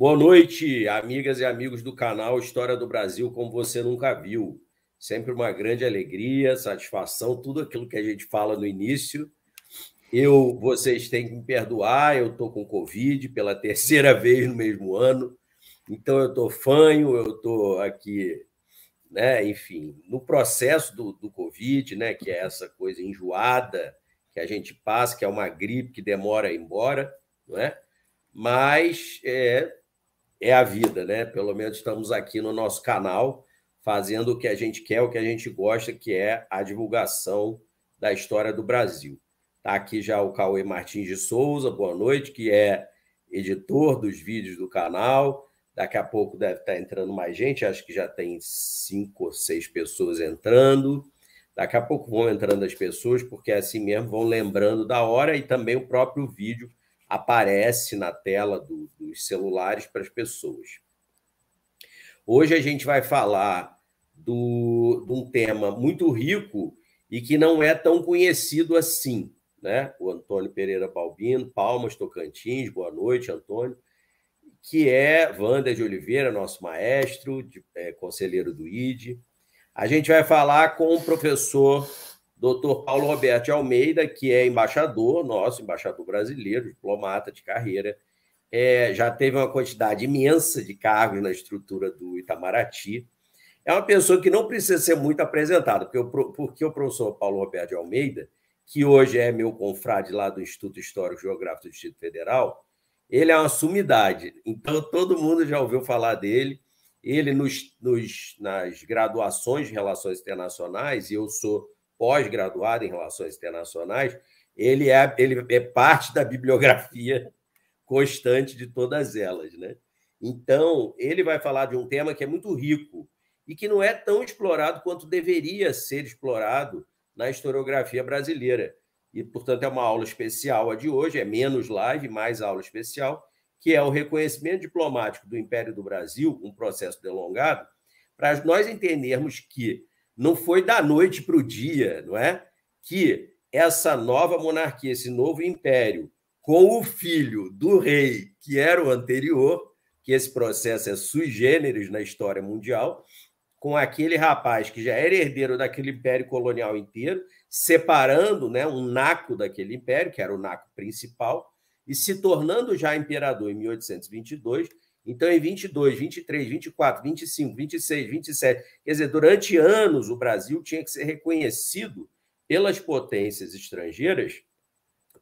Boa noite, amigas e amigos do canal História do Brasil como você nunca viu. Sempre uma grande alegria, satisfação, tudo aquilo que a gente fala no início. Eu, vocês têm que me perdoar, eu estou com Covid pela terceira vez no mesmo ano, então eu estou fanho, eu estou aqui, né? Enfim, no processo do, do Covid, né? Que é essa coisa enjoada que a gente passa, que é uma gripe que demora a ir embora, não é? Mas é, é a vida, né? Pelo menos estamos aqui no nosso canal fazendo o que a gente quer, o que a gente gosta, que é a divulgação da história do Brasil. Está aqui já o Cauê Martins de Souza, boa noite, que é editor dos vídeos do canal. Daqui a pouco deve estar entrando mais gente, acho que já tem cinco ou seis pessoas entrando. Daqui a pouco vão entrando as pessoas, porque é assim mesmo vão lembrando da hora e também o próprio vídeo aparece na tela do, dos celulares para as pessoas. Hoje a gente vai falar do, de um tema muito rico e que não é tão conhecido assim. Né? O Antônio Pereira Balbino, Palmas, Tocantins, boa noite, Antônio, que é Wander de Oliveira, nosso maestro, de, é, conselheiro do IDE. A gente vai falar com o professor Doutor Paulo Roberto Almeida, que é embaixador nosso, embaixador brasileiro, diplomata de carreira, é, já teve uma quantidade imensa de cargos na estrutura do Itamaraty. É uma pessoa que não precisa ser muito apresentada, porque o, porque o professor Paulo Roberto Almeida, que hoje é meu confrade lá do Instituto Histórico Geográfico do Distrito Federal, ele é uma sumidade. Então, todo mundo já ouviu falar dele. Ele, nos, nos nas graduações de Relações Internacionais, e eu sou pós-graduado em Relações Internacionais, ele é, ele é parte da bibliografia constante de todas elas. Né? Então, ele vai falar de um tema que é muito rico e que não é tão explorado quanto deveria ser explorado na historiografia brasileira. E, portanto, é uma aula especial a de hoje, é menos live, mais aula especial, que é o reconhecimento diplomático do Império do Brasil, um processo delongado, para nós entendermos que não foi da noite para o dia, não é? Que essa nova monarquia, esse novo império, com o filho do rei que era o anterior, que esse processo é sui generis na história mundial, com aquele rapaz que já era herdeiro daquele império colonial inteiro, separando né, um naco daquele império, que era o naco principal, e se tornando já imperador em 1822 então, em 22, 23, 24, 25, 26, 27, quer dizer, durante anos o Brasil tinha que ser reconhecido pelas potências estrangeiras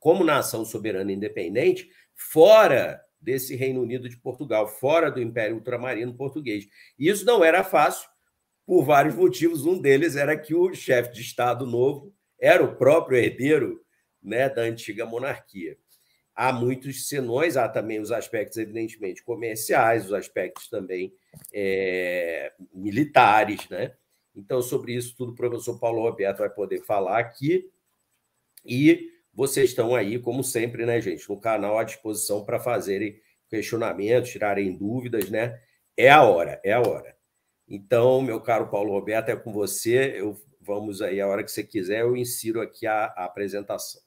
como nação soberana independente, fora desse Reino Unido de Portugal, fora do Império Ultramarino Português. E isso não era fácil, por vários motivos. Um deles era que o chefe de Estado novo era o próprio herdeiro né, da antiga monarquia há muitos senões, há também os aspectos, evidentemente, comerciais, os aspectos também é, militares, né? Então, sobre isso tudo, o professor Paulo Roberto vai poder falar aqui. E vocês estão aí, como sempre, né, gente, no canal à disposição para fazerem questionamentos, tirarem dúvidas, né? É a hora, é a hora. Então, meu caro Paulo Roberto, é com você. Eu, vamos aí, a hora que você quiser, eu insiro aqui a, a apresentação.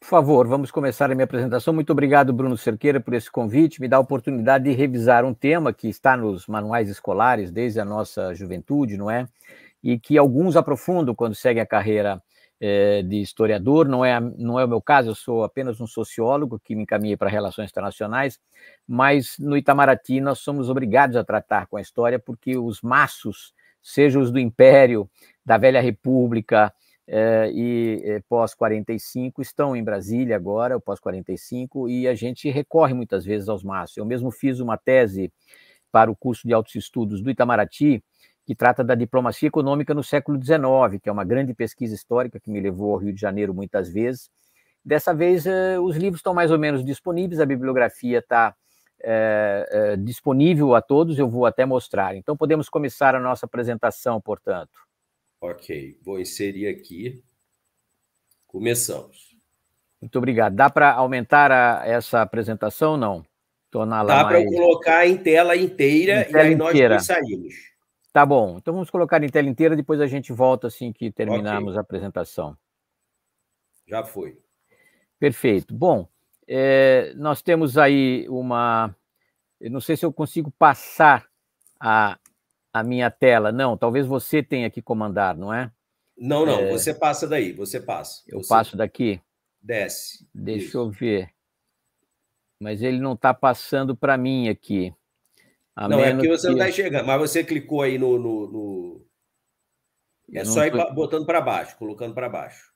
Por favor, vamos começar a minha apresentação. Muito obrigado, Bruno Cerqueira, por esse convite. Me dá a oportunidade de revisar um tema que está nos manuais escolares desde a nossa juventude, não é? E que alguns aprofundam quando seguem a carreira eh, de historiador. Não é, não é o meu caso, eu sou apenas um sociólogo que me encaminhei para relações internacionais, mas no Itamaraty nós somos obrigados a tratar com a história porque os maços, seja os do Império, da Velha República, é, e é, eh, pós-45 estão em Brasília agora, o pós-45, e a gente recorre muitas vezes aos maços. Eu mesmo fiz uma tese para o curso de altos estudos do Itamaraty, que trata da diplomacia econômica no século XIX, que é uma grande pesquisa histórica que me levou ao Rio de Janeiro muitas vezes. Dessa vez, eh, os livros estão mais ou menos disponíveis, a bibliografia está eh, eh, disponível a todos, eu vou até mostrar. Então, podemos começar a nossa apresentação, portanto. Ok, vou inserir aqui. Começamos. Muito obrigado. Dá para aumentar a, essa apresentação ou não? Torná-la Dá mais... para colocar em tela inteira em tela e aí inteira. nós saímos. Tá bom. Então vamos colocar em tela inteira, depois a gente volta assim que terminarmos okay. a apresentação. Já foi. Perfeito. Bom, é, nós temos aí uma. Eu não sei se eu consigo passar a, a minha tela. Não, talvez você tenha que comandar, não é? Não, não, é... você passa daí, você passa. Eu você... passo daqui? Desce. Deixa Isso. eu ver. Mas ele não está passando para mim aqui. A não, é que você que... não está enxergando, mas você clicou aí no. no, no... É só ir botando para baixo, colocando para baixo.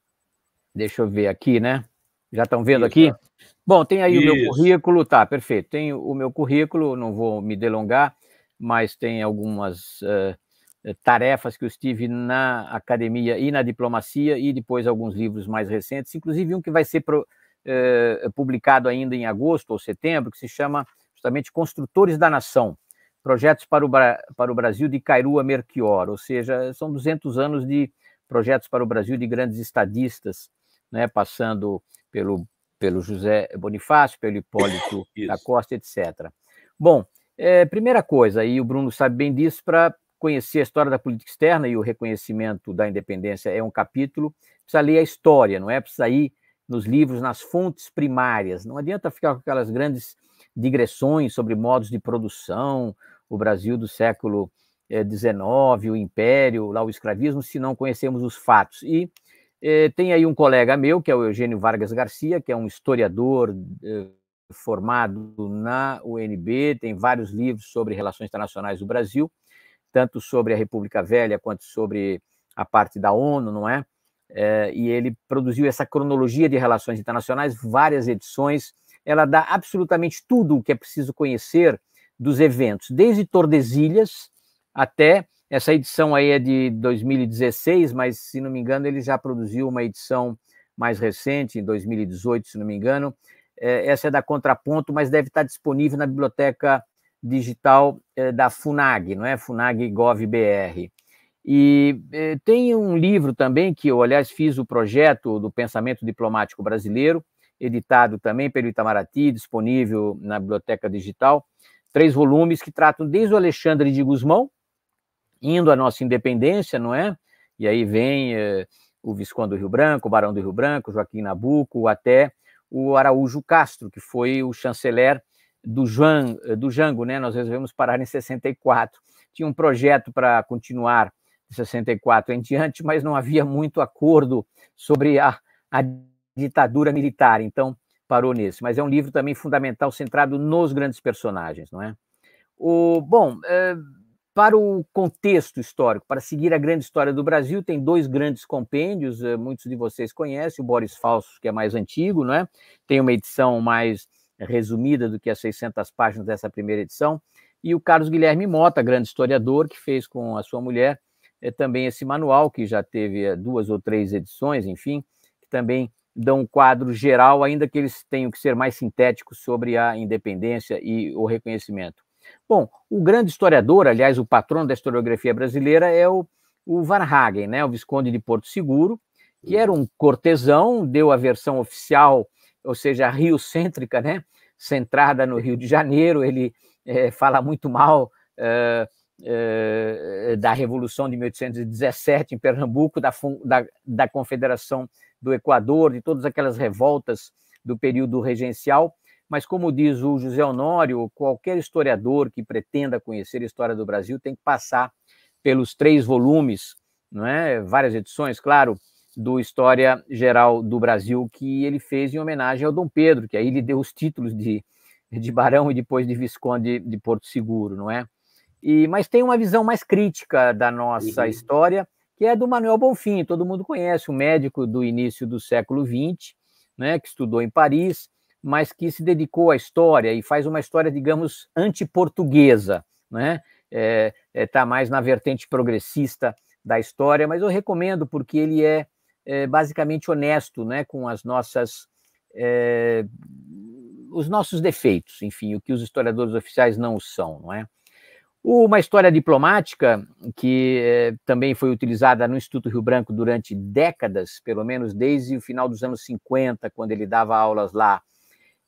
Deixa eu ver aqui, né? Já estão vendo Isso, aqui? Tá. Bom, tem aí Isso. o meu currículo, tá, perfeito. Tem o meu currículo, não vou me delongar mas tem algumas uh, tarefas que eu estive na academia e na diplomacia, e depois alguns livros mais recentes, inclusive um que vai ser pro, uh, publicado ainda em agosto ou setembro, que se chama justamente Construtores da Nação. Projetos para o, para o Brasil de Cairua a Merquior, ou seja, são 200 anos de projetos para o Brasil de grandes estadistas, né, passando pelo, pelo José Bonifácio, pelo Hipólito Isso. da Costa, etc. Bom, é, primeira coisa, e o Bruno sabe bem disso, para conhecer a história da política externa e o reconhecimento da independência é um capítulo, precisa ler a história, não é? Precisa ir nos livros, nas fontes primárias. Não adianta ficar com aquelas grandes digressões sobre modos de produção, o Brasil do século XIX, é, o Império, lá o escravismo, se não conhecemos os fatos. E é, tem aí um colega meu, que é o Eugênio Vargas Garcia, que é um historiador. É, formado na UNB, tem vários livros sobre relações internacionais do Brasil, tanto sobre a República Velha quanto sobre a parte da ONU, não é? é e ele produziu essa cronologia de relações internacionais, várias edições. Ela dá absolutamente tudo o que é preciso conhecer dos eventos, desde Tordesilhas até essa edição aí é de 2016, mas se não me engano ele já produziu uma edição mais recente, em 2018, se não me engano, é, essa é da Contraponto, mas deve estar disponível na biblioteca digital é, da FUNAG, não é? FUNAG GovBR. E é, tem um livro também que eu, aliás, fiz o projeto do Pensamento Diplomático Brasileiro, editado também pelo Itamaraty, disponível na biblioteca digital. Três volumes que tratam desde o Alexandre de Gusmão, indo à nossa independência, não é? E aí vem é, o Visconde do Rio Branco, o Barão do Rio Branco, Joaquim Nabuco, até o Araújo Castro, que foi o chanceler do, João, eh, do Jango, né? Nós resolvemos parar em 64. Tinha um projeto para continuar de 64 em diante, mas não havia muito acordo sobre a, a ditadura militar, então parou nesse. Mas é um livro também fundamental, centrado nos grandes personagens, não é? O, bom, eh, para o contexto histórico, para seguir a grande história do Brasil, tem dois grandes compêndios, eh, muitos de vocês conhecem, o Boris Falso, que é mais antigo, é? tem uma edição mais resumida do que as 600 páginas dessa primeira edição, e o Carlos Guilherme Mota, grande historiador, que fez com a sua mulher é, também esse manual, que já teve eh, duas ou três edições, enfim, que também dão um quadro geral, ainda que eles tenham que ser mais sintéticos sobre a independência e o reconhecimento. Bom, o grande historiador, aliás, o patrono da historiografia brasileira é o, o Varhagen, né, o Visconde de Porto Seguro, que era um cortesão, deu a versão oficial, ou seja, riocêntrica, né, centrada no Rio de Janeiro, ele é, fala muito mal é, é, da Revolução de 1817 em Pernambuco, da, da, da Confederação do Equador, de todas aquelas revoltas do período regencial, mas como diz o José Honório, qualquer historiador que pretenda conhecer a história do Brasil tem que passar pelos três volumes, não é? Várias edições, claro, do História Geral do Brasil que ele fez em homenagem ao Dom Pedro, que aí lhe deu os títulos de, de barão e depois de visconde de Porto Seguro, não é? E mas tem uma visão mais crítica da nossa uhum. história, que é do Manuel Bonfim, todo mundo conhece, um médico do início do século XX, né, que estudou em Paris, mas que se dedicou à história e faz uma história, digamos, antiportuguesa, né? Está é, é tá mais na vertente progressista da história, mas eu recomendo porque ele é, é basicamente honesto, né, com as nossas é, os nossos defeitos, enfim, o que os historiadores oficiais não são, não é? Uma história diplomática que é, também foi utilizada no Instituto Rio Branco durante décadas, pelo menos desde o final dos anos 50, quando ele dava aulas lá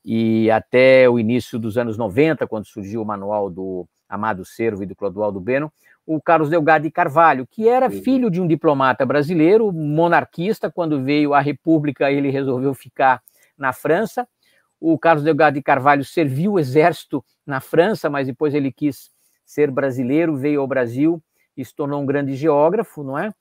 e até o início dos anos 90, quando surgiu o manual do Amado Servo e do Clodoaldo Beno, o Carlos Delgado de Carvalho, que era filho de um diplomata brasileiro, monarquista, quando veio a República, ele resolveu ficar na França. O Carlos Delgado de Carvalho serviu o exército na França, mas depois ele quis ser brasileiro, veio ao Brasil e se tornou um grande geógrafo, não é?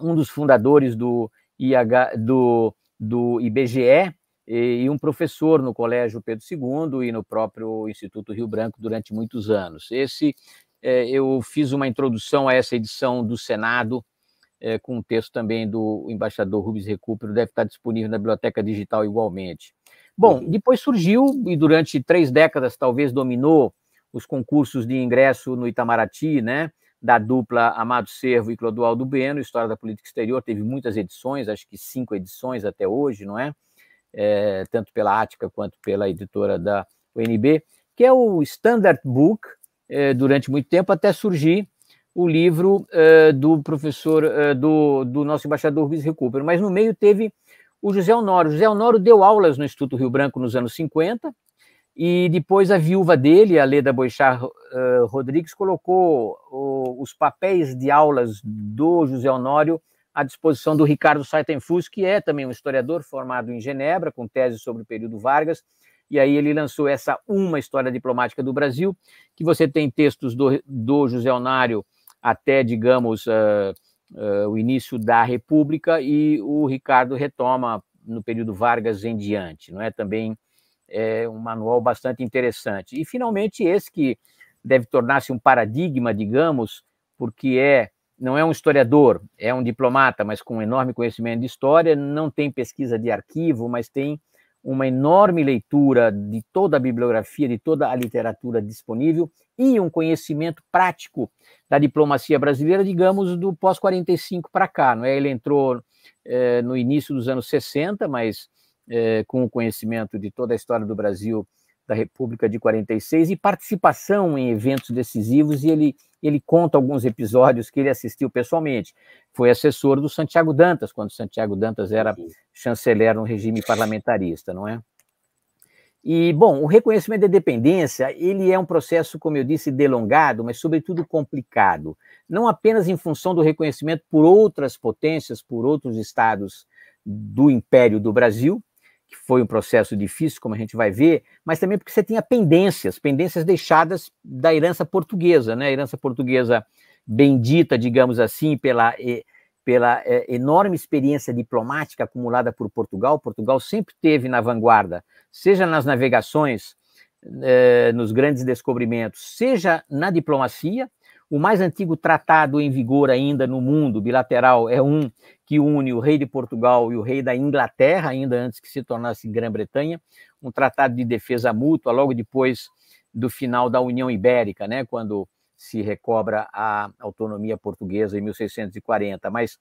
Um dos fundadores do, IH, do, do IBGE, e, um professor no Colégio Pedro II e no próprio Instituto Rio Branco durante muitos anos. Esse é, eu fiz uma introdução a essa edição do Senado é, com um texto também do embaixador Rubens Recupero, deve estar disponível na biblioteca digital igualmente. Bom, uhum. depois surgiu e durante três décadas talvez dominou os concursos de ingresso no Itamaraty, né? Da dupla Amado Servo e Clodoaldo Bueno, História da Política Exterior, teve muitas edições, acho que cinco edições até hoje, não é? é, tanto pela Ática quanto pela editora da UNB, que é o Standard Book, é, durante muito tempo, até surgir o livro é, do professor, é, do, do nosso embaixador Luiz Recupero. Mas no meio teve o José Honório. José Honório deu aulas no Instituto Rio Branco nos anos 50, e depois a viúva dele, a Leda Boixar uh, Rodrigues, colocou o, os papéis de aulas do José Honório à disposição do Ricardo Saitenfuss, que é também um historiador formado em Genebra, com tese sobre o período Vargas, e aí ele lançou essa Uma História Diplomática do Brasil, que você tem textos do, do José Onário até, digamos, uh, uh, o início da República, e o Ricardo retoma no período Vargas em diante, não é? Também é um manual bastante interessante. E, finalmente, esse que deve tornar-se um paradigma, digamos, porque é não é um historiador, é um diplomata, mas com um enorme conhecimento de história, não tem pesquisa de arquivo, mas tem uma enorme leitura de toda a bibliografia, de toda a literatura disponível e um conhecimento prático da diplomacia brasileira, digamos, do pós-45 para cá. Não é? Ele entrou eh, no início dos anos 60, mas eh, com o conhecimento de toda a história do Brasil da República de 46 e participação em eventos decisivos, e ele ele conta alguns episódios que ele assistiu pessoalmente. Foi assessor do Santiago Dantas, quando Santiago Dantas era chanceler no regime parlamentarista, não é? E, bom, o reconhecimento da dependência, ele é um processo, como eu disse, delongado, mas sobretudo complicado, não apenas em função do reconhecimento por outras potências, por outros estados do Império do Brasil, que foi um processo difícil, como a gente vai ver, mas também porque você tinha pendências, pendências deixadas da herança portuguesa, né? A herança portuguesa bendita, digamos assim, pela, pela é, enorme experiência diplomática acumulada por Portugal. Portugal sempre teve na vanguarda, seja nas navegações, eh, nos grandes descobrimentos, seja na diplomacia, o mais antigo tratado em vigor ainda no mundo bilateral é um que une o rei de Portugal e o rei da Inglaterra, ainda antes que se tornasse Grã-Bretanha, um tratado de defesa mútua, logo depois do final da União Ibérica, né, quando se recobra a autonomia portuguesa em 1640. Mas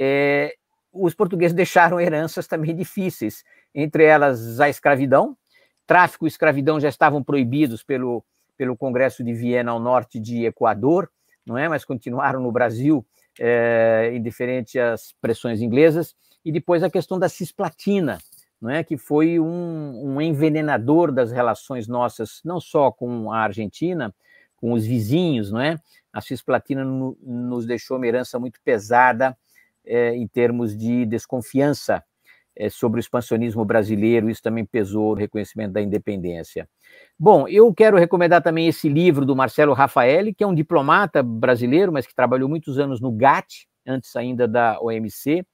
é, os portugueses deixaram heranças também difíceis, entre elas a escravidão. Tráfico e escravidão já estavam proibidos pelo pelo Congresso de Viena ao norte de Equador, não é? Mas continuaram no Brasil, é, eh, indiferente às pressões inglesas. E depois a questão da cisplatina, não é? Que foi um, um envenenador das relações nossas, não só com a Argentina, com os vizinhos, não é? A cisplatina no, nos deixou uma herança muito pesada é, em termos de desconfiança é, sobre o expansionismo brasileiro, isso também pesou no reconhecimento da independência. Bom, eu quero recomendar também esse livro do Marcelo Rafaeli, que é um diplomata brasileiro, mas que trabalhou muitos anos no GATT, antes ainda da OMC,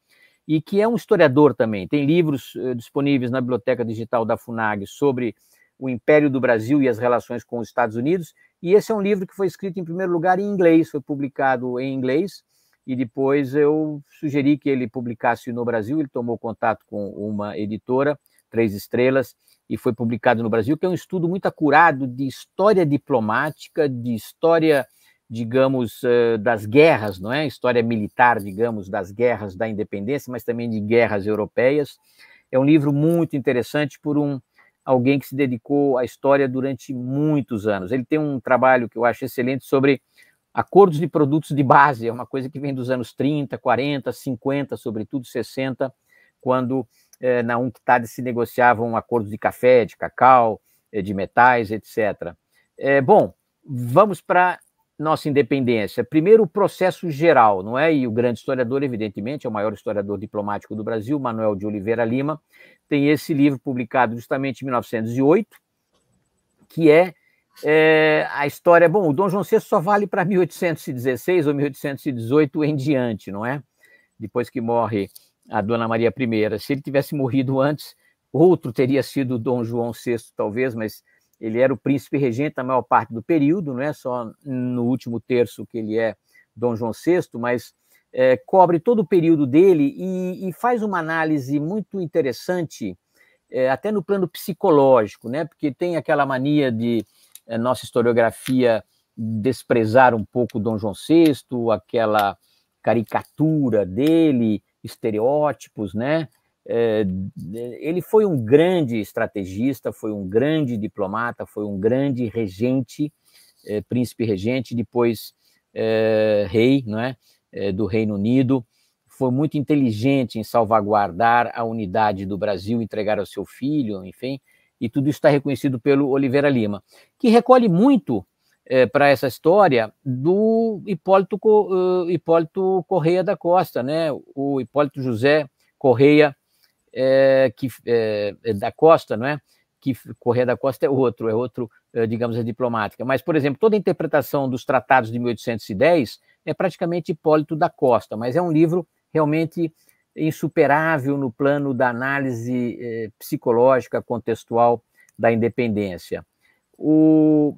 e que é um historiador também. Tem livros eh, disponíveis na biblioteca digital da FUNAG sobre o Império do Brasil e as relações com os Estados Unidos, e esse é um livro que foi escrito em primeiro lugar em inglês, foi publicado em inglês, e depois eu sugeri que ele publicasse no Brasil. Ele tomou contato com uma editora, Três Estrelas, e foi publicado no Brasil, que é um estudo muito acurado de história diplomática, de história, digamos, eh, das guerras, não é? História militar, digamos, das guerras da independência, mas também de guerras europeias. É um livro muito interessante por um alguém que se dedicou à história durante muitos anos. Ele tem um trabalho que eu acho excelente sobre Acordos de produtos de base é uma coisa que vem dos anos 30, 40, 50, sobretudo 60, quando é, na UNCTAD se negociavam acordos de café, de cacau, eh, de metais, etc. É, eh, bom, vamos para nossa independência. Primeiro, o processo geral, não é? E o grande historiador, evidentemente, é o maior historiador diplomático do Brasil, Manuel de Oliveira Lima, tem esse livro publicado justamente em 1908, que é é, a história, bom, o Dom João VI só vale para 1816 ou 1818 em diante, não é? Depois que morre a Dona Maria I. Se ele tivesse morrido antes, outro teria sido Dom João VI, talvez, mas ele era o príncipe regente a maior parte do período, não é só no último terço que ele é Dom João VI, mas é, cobre todo o período dele e, e faz uma análise muito interessante, é, até no plano psicológico, né? Porque tem aquela mania de eh, nossa historiografia desprezar um pouco Dom João VI, aquela caricatura dele, estereótipos, né? Eh, ele foi um grande estrategista, foi um grande diplomata, foi um grande regente, eh, príncipe regente, depois rei, não é? do Reino Unido. Foi muito inteligente em salvaguardar a unidade do Brasil, entregar ao seu filho, enfim, e tudo isso está reconhecido pelo Oliveira Lima, que recolhe muito é, eh, para essa história do Hipólito, uh, Hipólito Correia da Costa, né? o Hipólito José Correia é, que, é, da Costa, não é? que Correia da Costa é outro, é outro, digamos, a diplomática. Mas, por exemplo, toda a interpretação dos tratados de 1810 é praticamente Hipólito da Costa, mas é um livro realmente insuperável no plano da análise eh, psicológica contextual da independência. O,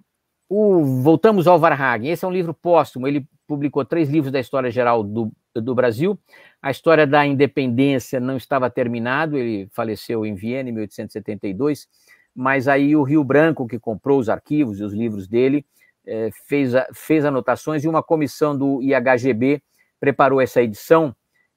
o, voltamos ao Varhagen. Esse é um livro póstumo. Ele publicou três livros da história geral do, do Brasil. A história da independência não estava terminado. Ele faleceu em Viena em 1872. Mas aí o Rio Branco, que comprou os arquivos e os livros dele, eh, fez, fez anotações e uma comissão do IHGB preparou essa edição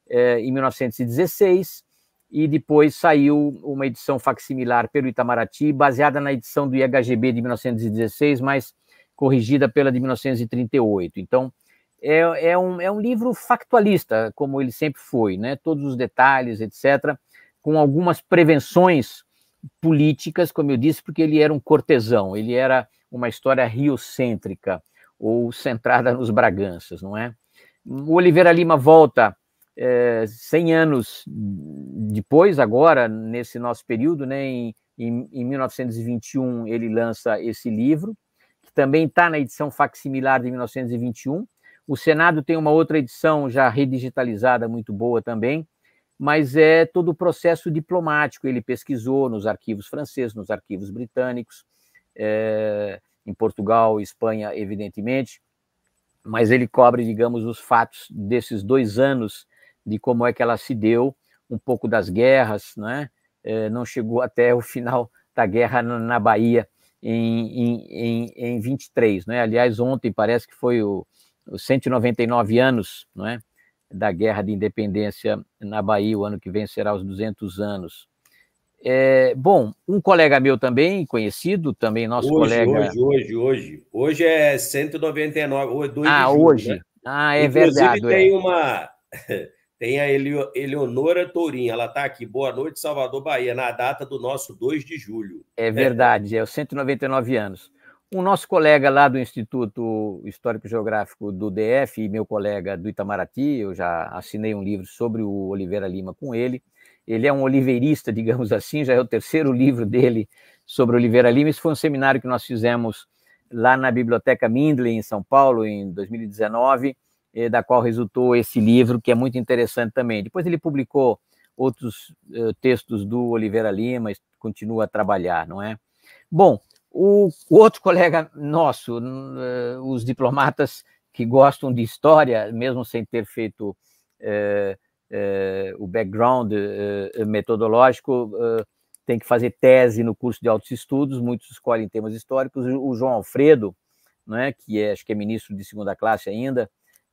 é, em 1916, e depois saiu uma edição facsimilar pelo Itamaraty, baseada na edição do IHGB de 1916, mas corrigida pela de 1938. Então, é, é, um, é um livro factualista, como ele sempre foi, né? todos os detalhes, etc., com algumas prevenções políticas, como eu disse, porque ele era um cortesão, ele era uma história riocêntrica ou centrada nos Braganças, não é? O Oliveira Lima volta é, 100 anos depois, agora, nesse nosso período, né, em, em, em 1921, ele lança esse livro, que também está na edição facsimilar de 1921. O Senado tem uma outra edição já redigitalizada, muito boa também, mas é todo o processo diplomático. Ele pesquisou nos arquivos franceses, nos arquivos britânicos, é, em Portugal, Espanha, evidentemente, mas ele cobre, digamos, os fatos desses dois anos de como é que ela se deu, um pouco das guerras, né? É, não chegou até o final da guerra na, na Bahia em, em, em, em 23, né? Aliás, ontem parece que foi o, os 199 anos, não é? da Guerra de Independência na Bahia, o ano que vem será os 200 anos. É, bom, um colega meu também, conhecido, também nosso hoje, colega. Hoje, hoje, hoje. Hoje é 199. Hoje, 2 é ah, de julho, hoje. Né? Ah, é Inclusive, verdade. Tem é. uma. Tem a Eleonora Tourinho, ela está aqui. Boa noite, Salvador Bahia, na data do nosso 2 de julho. É, é. verdade, é, é os 199 anos. O nosso colega lá do Instituto Histórico Geográfico do DF e meu colega do Itamaraty, eu já assinei um livro sobre o Oliveira Lima com ele. Ele é um oliveirista, digamos assim, já é o terceiro livro dele sobre Oliveira Lima. Isso foi um seminário que nós fizemos lá na Biblioteca Mindley, em São Paulo, em 2019. Eh, da qual resultou esse livro, que é muito interessante também. Depois ele publicou outros eh, textos do Oliveira Lima, continua a trabalhar, não é? Bom, o, outro colega nosso, eh, os diplomatas que gostam de história, mesmo sem ter feito o background metodológico, tem que fazer tese no curso de altos estudos, muitos escolhem temas históricos. O João Alfredo, né, que é, acho que é ministro de segunda classe ainda,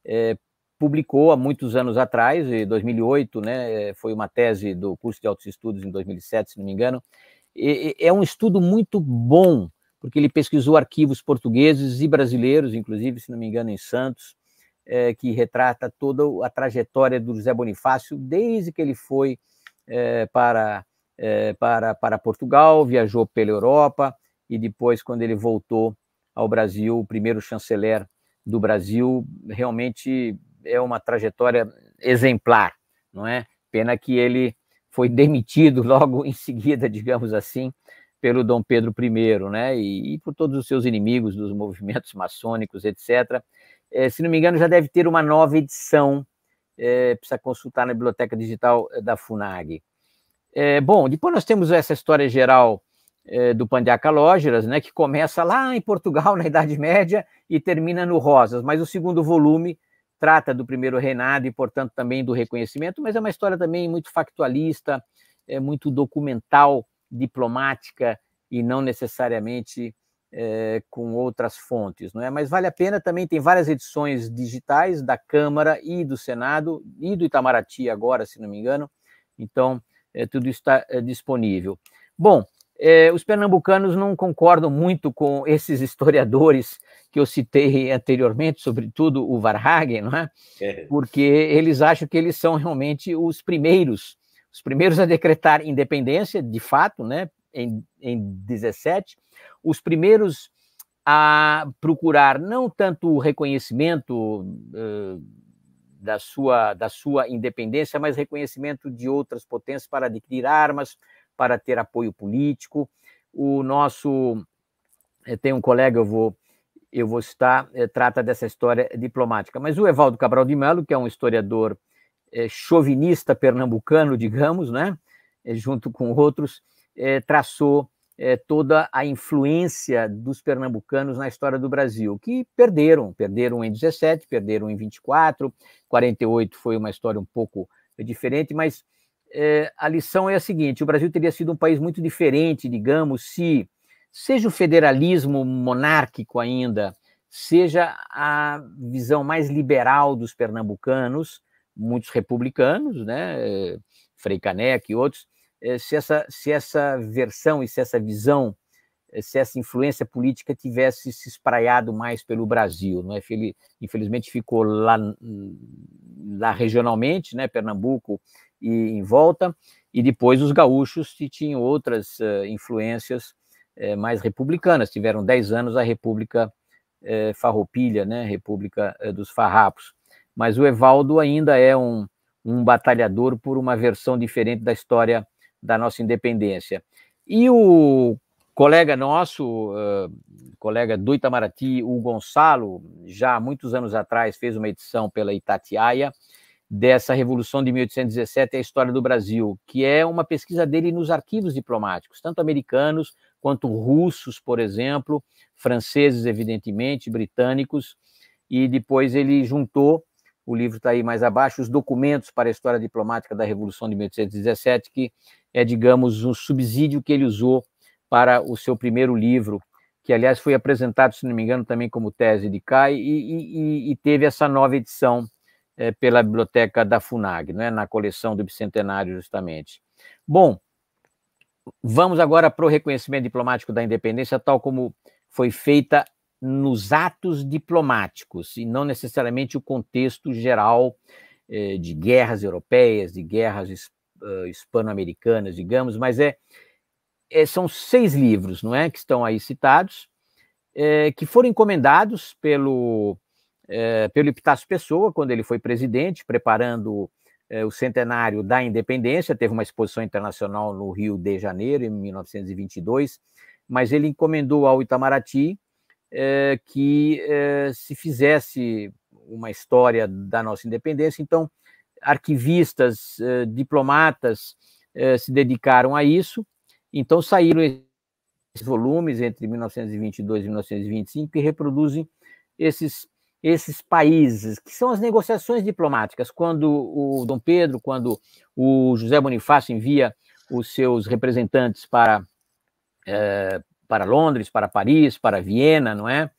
é, publicou há muitos anos atrás, em 2008, né, eh, foi uma tese do curso de altos estudos em 2007, se não me engano. E, é um estudo muito bom, porque ele pesquisou arquivos portugueses e brasileiros, inclusive, se não me engano, em Santos, é, que retrata toda a trajetória do José Bonifácio desde que ele foi é, para, é, para, para Portugal, viajou pela Europa e depois, quando ele voltou ao Brasil, o primeiro chanceler do Brasil realmente é uma trajetória exemplar, não é? Pena que ele foi demitido logo em seguida, digamos assim, pelo Dom Pedro I, né? E, e por todos os seus inimigos dos movimentos maçônicos, etc. É, se não me engano, já deve ter uma nova edição. É, precisa consultar na biblioteca digital eh, da Funag. É, bom, depois nós temos essa história geral é, do Pandiacalógeras, Lógeras, né, que começa lá em Portugal, na Idade Média, e termina no Rosas. Mas o segundo volume trata do primeiro reinado e, portanto, também do reconhecimento, mas é uma história também muito factualista, é muito documental, diplomática e não necessariamente é, com outras fontes, não é? Mas vale a pena também tem várias edições digitais da Câmara e do Senado e do Itamaraty agora, se não me engano. Então é, tudo está é, disponível. Bom, é, os pernambucanos não concordam muito com esses historiadores que eu citei anteriormente, sobretudo o Varhagen, não é? é. porque eles acham que eles são realmente os primeiros, os primeiros a decretar independência, de fato, né, em, em 17, os primeiros a procurar não tanto o reconhecimento uh, da, sua, da sua independência, mas reconhecimento de outras potências para adquirir armas, para ter apoio político. O nosso eh, tem um colega, eu vou eu vou citar, eh, trata dessa história diplomática. Mas o Evaldo Cabral de Melo, que é um historiador eh, chauvinista pernambucano, digamos, né, junto com outros, traçou toda a influência dos pernambucanos na história do Brasil, que perderam, perderam em 17, perderam em 24, 48 foi uma história um pouco diferente, mas é, a lição é a seguinte: o Brasil teria sido um país muito diferente, digamos, se seja o federalismo monárquico ainda, seja a visão mais liberal dos pernambucanos, muitos republicanos, né, Frei Caneca e outros, é, se essa, se essa versão e se essa visão, é, se essa influência política tivesse se espraiado mais pelo Brasil, não é? Infelizmente ficou lá, lá regionalmente, né, Pernambuco e em volta, e depois os gaúchos que tinham outras uh, influências uh, mais republicanas, tiveram 10 anos a República uh, Farroupilha, né, República dos Farrapos. Mas o Evaldo ainda é um, um batalhador por uma versão diferente da história da nossa independência. E o colega nosso, uh, colega do Itamaraty, o Gonçalo, já há muitos anos atrás fez uma edição pela Itatiaia dessa Revolução de 1817 é a história do Brasil, que é uma pesquisa dele nos arquivos diplomáticos, tanto americanos quanto russos, por exemplo, franceses, evidentemente, britânicos, e depois ele juntou, o livro está aí mais abaixo, os documentos para a história diplomática da Revolução de 1817, que é, digamos, um subsídio que ele usou para o seu primeiro livro, que, aliás, foi apresentado, se não me engano, também como tese de CAI, e, e, e teve essa nova edição é, pela biblioteca da FUNAG, né, na coleção do Bicentenário, justamente. Bom, vamos agora para o reconhecimento diplomático da independência, tal como foi feita nos atos diplomáticos, e não necessariamente o contexto geral é, de guerras europeias, de guerras ah, hispano-americanas, digamos, mas é, é, são seis livros, não é, que estão aí citados, é, que foram encomendados pelo é, pelo Epitácio Pessoa, quando ele foi presidente, preparando é, o centenário da independência, teve uma exposição internacional no Rio de Janeiro, em 1922, mas ele encomendou ao Itamaraty é, que se fizesse uma história da nossa independência. Então, arquivistas, diplomatas se dedicaram a isso, então saíram esses volumes entre 1922 e 1925 que reproduzem esses esses países, que são as negociações diplomáticas, quando o Dom Pedro, quando o José Bonifácio envia os seus representantes para, é, para Londres, para Paris, para Viena, não é?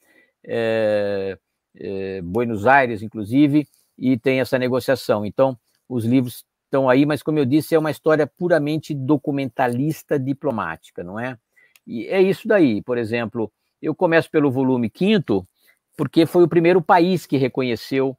É, é? Buenos Aires, inclusive, e tem essa negociação. Então, os livros estão aí, mas como eu disse, é uma história puramente documentalista diplomática, não é? E é isso daí. Por exemplo, eu começo pelo volume quinto, porque foi o primeiro país que reconheceu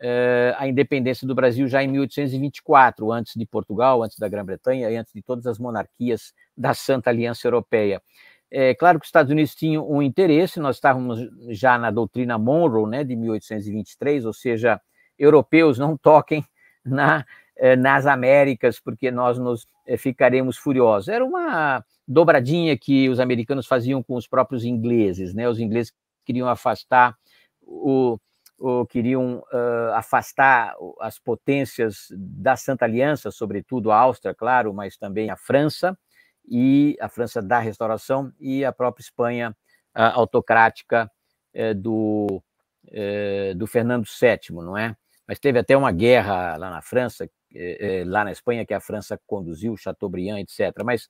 eh, a independência do Brasil já em 1824, antes de Portugal, antes da Grã-Bretanha e antes de todas as monarquias da Santa Aliança Europeia. É claro que os Estados Unidos tinham um interesse, nós estávamos já na doutrina Monroe, né, de 1823, ou seja, europeus não toquem na, eh, nas Américas, porque nós nos eh, ficaremos furiosos. Era uma dobradinha que os americanos faziam com os próprios ingleses, né, os ingleses queriam afastar o, o queriam uh, afastar as potências da Santa Aliança, sobretudo a Áustria, claro, mas também a França e a França da Restauração e a própria Espanha uh, autocrática uh, do do Fernando VII, não é? Mas teve até uma guerra lá na França, lá na Espanha que a França conduziu, Chateaubriand, etc. Mas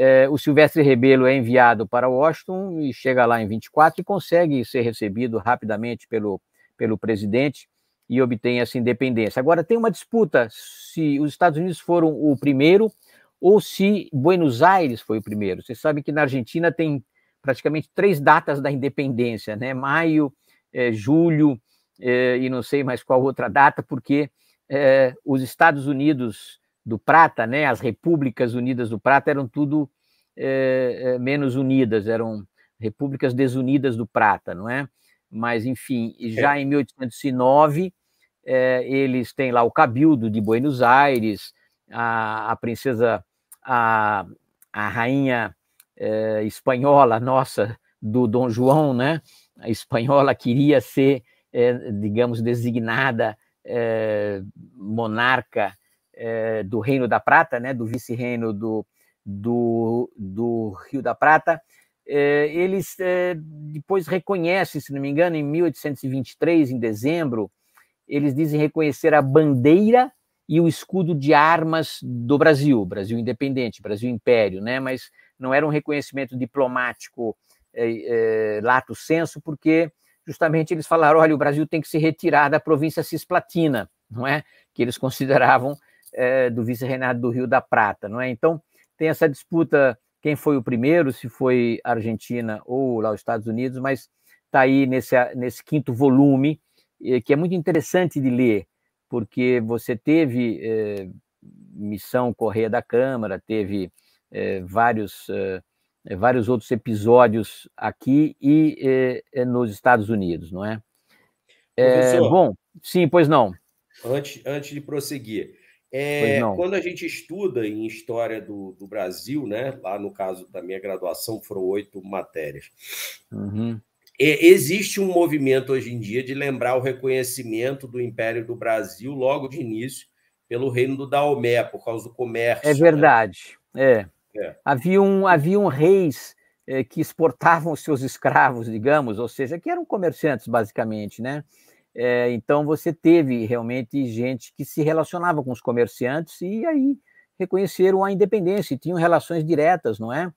é, o Silvestre Rebelo é enviado para Washington e chega lá em 24 e consegue ser recebido rapidamente pelo, pelo presidente e obtém essa independência. Agora, tem uma disputa se os Estados Unidos foram o primeiro ou se Buenos Aires foi o primeiro. Você sabe que na Argentina tem praticamente três datas da independência, né? Maio, é, julho é, e não sei mais qual outra data, porque é, os Estados Unidos do Prata, né? As repúblicas unidas do Prata eram tudo é, menos unidas, eram repúblicas desunidas do Prata, não é? Mas, enfim, é. já em 1809, é, eh, eles têm lá o Cabildo de Buenos Aires, a, a princesa, a, a rainha espanhola nossa, do Dom João, né? A espanhola queria ser, digamos, designada monarca é, do Reino da Prata, né, do vice-reino do, do, do, Rio da Prata, é, eles eh, depois reconhecem, se não me engano, em 1823, em dezembro, eles dizem reconhecer a bandeira e o escudo de armas do Brasil, Brasil independente, Brasil império, né? Mas não era um reconhecimento diplomático é, é, lato senso, porque justamente eles falaram, olha, o Brasil tem que se retirar da província cisplatina, não é? Que eles consideravam é, do vice-reinado do Rio da Prata, não é? Então tem essa disputa quem foi o primeiro, se foi Argentina ou lá os Estados Unidos, mas está aí nesse, nesse quinto volume que é muito interessante de ler, porque você teve é, missão Correia da Câmara, teve é, vários, é, vários outros episódios aqui e é, é nos Estados Unidos, não é? é bom, sim, pois não. Antes, antes de prosseguir, é, quando a gente estuda em história do, do, Brasil, né? Lá no caso da minha graduação foram oito matérias. Uhum. É, existe um movimento hoje em dia de lembrar o reconhecimento do Império do Brasil logo de início pelo reino do Daomé por causa do comércio. É né? verdade. Né? É. é. Havia um havia um reis eh, que exportavam seus escravos, digamos, ou seja, que eram comerciantes basicamente, né? É, então você teve realmente gente que se relacionava com os comerciantes e aí reconheceram a independência e tinham relações diretas, não é?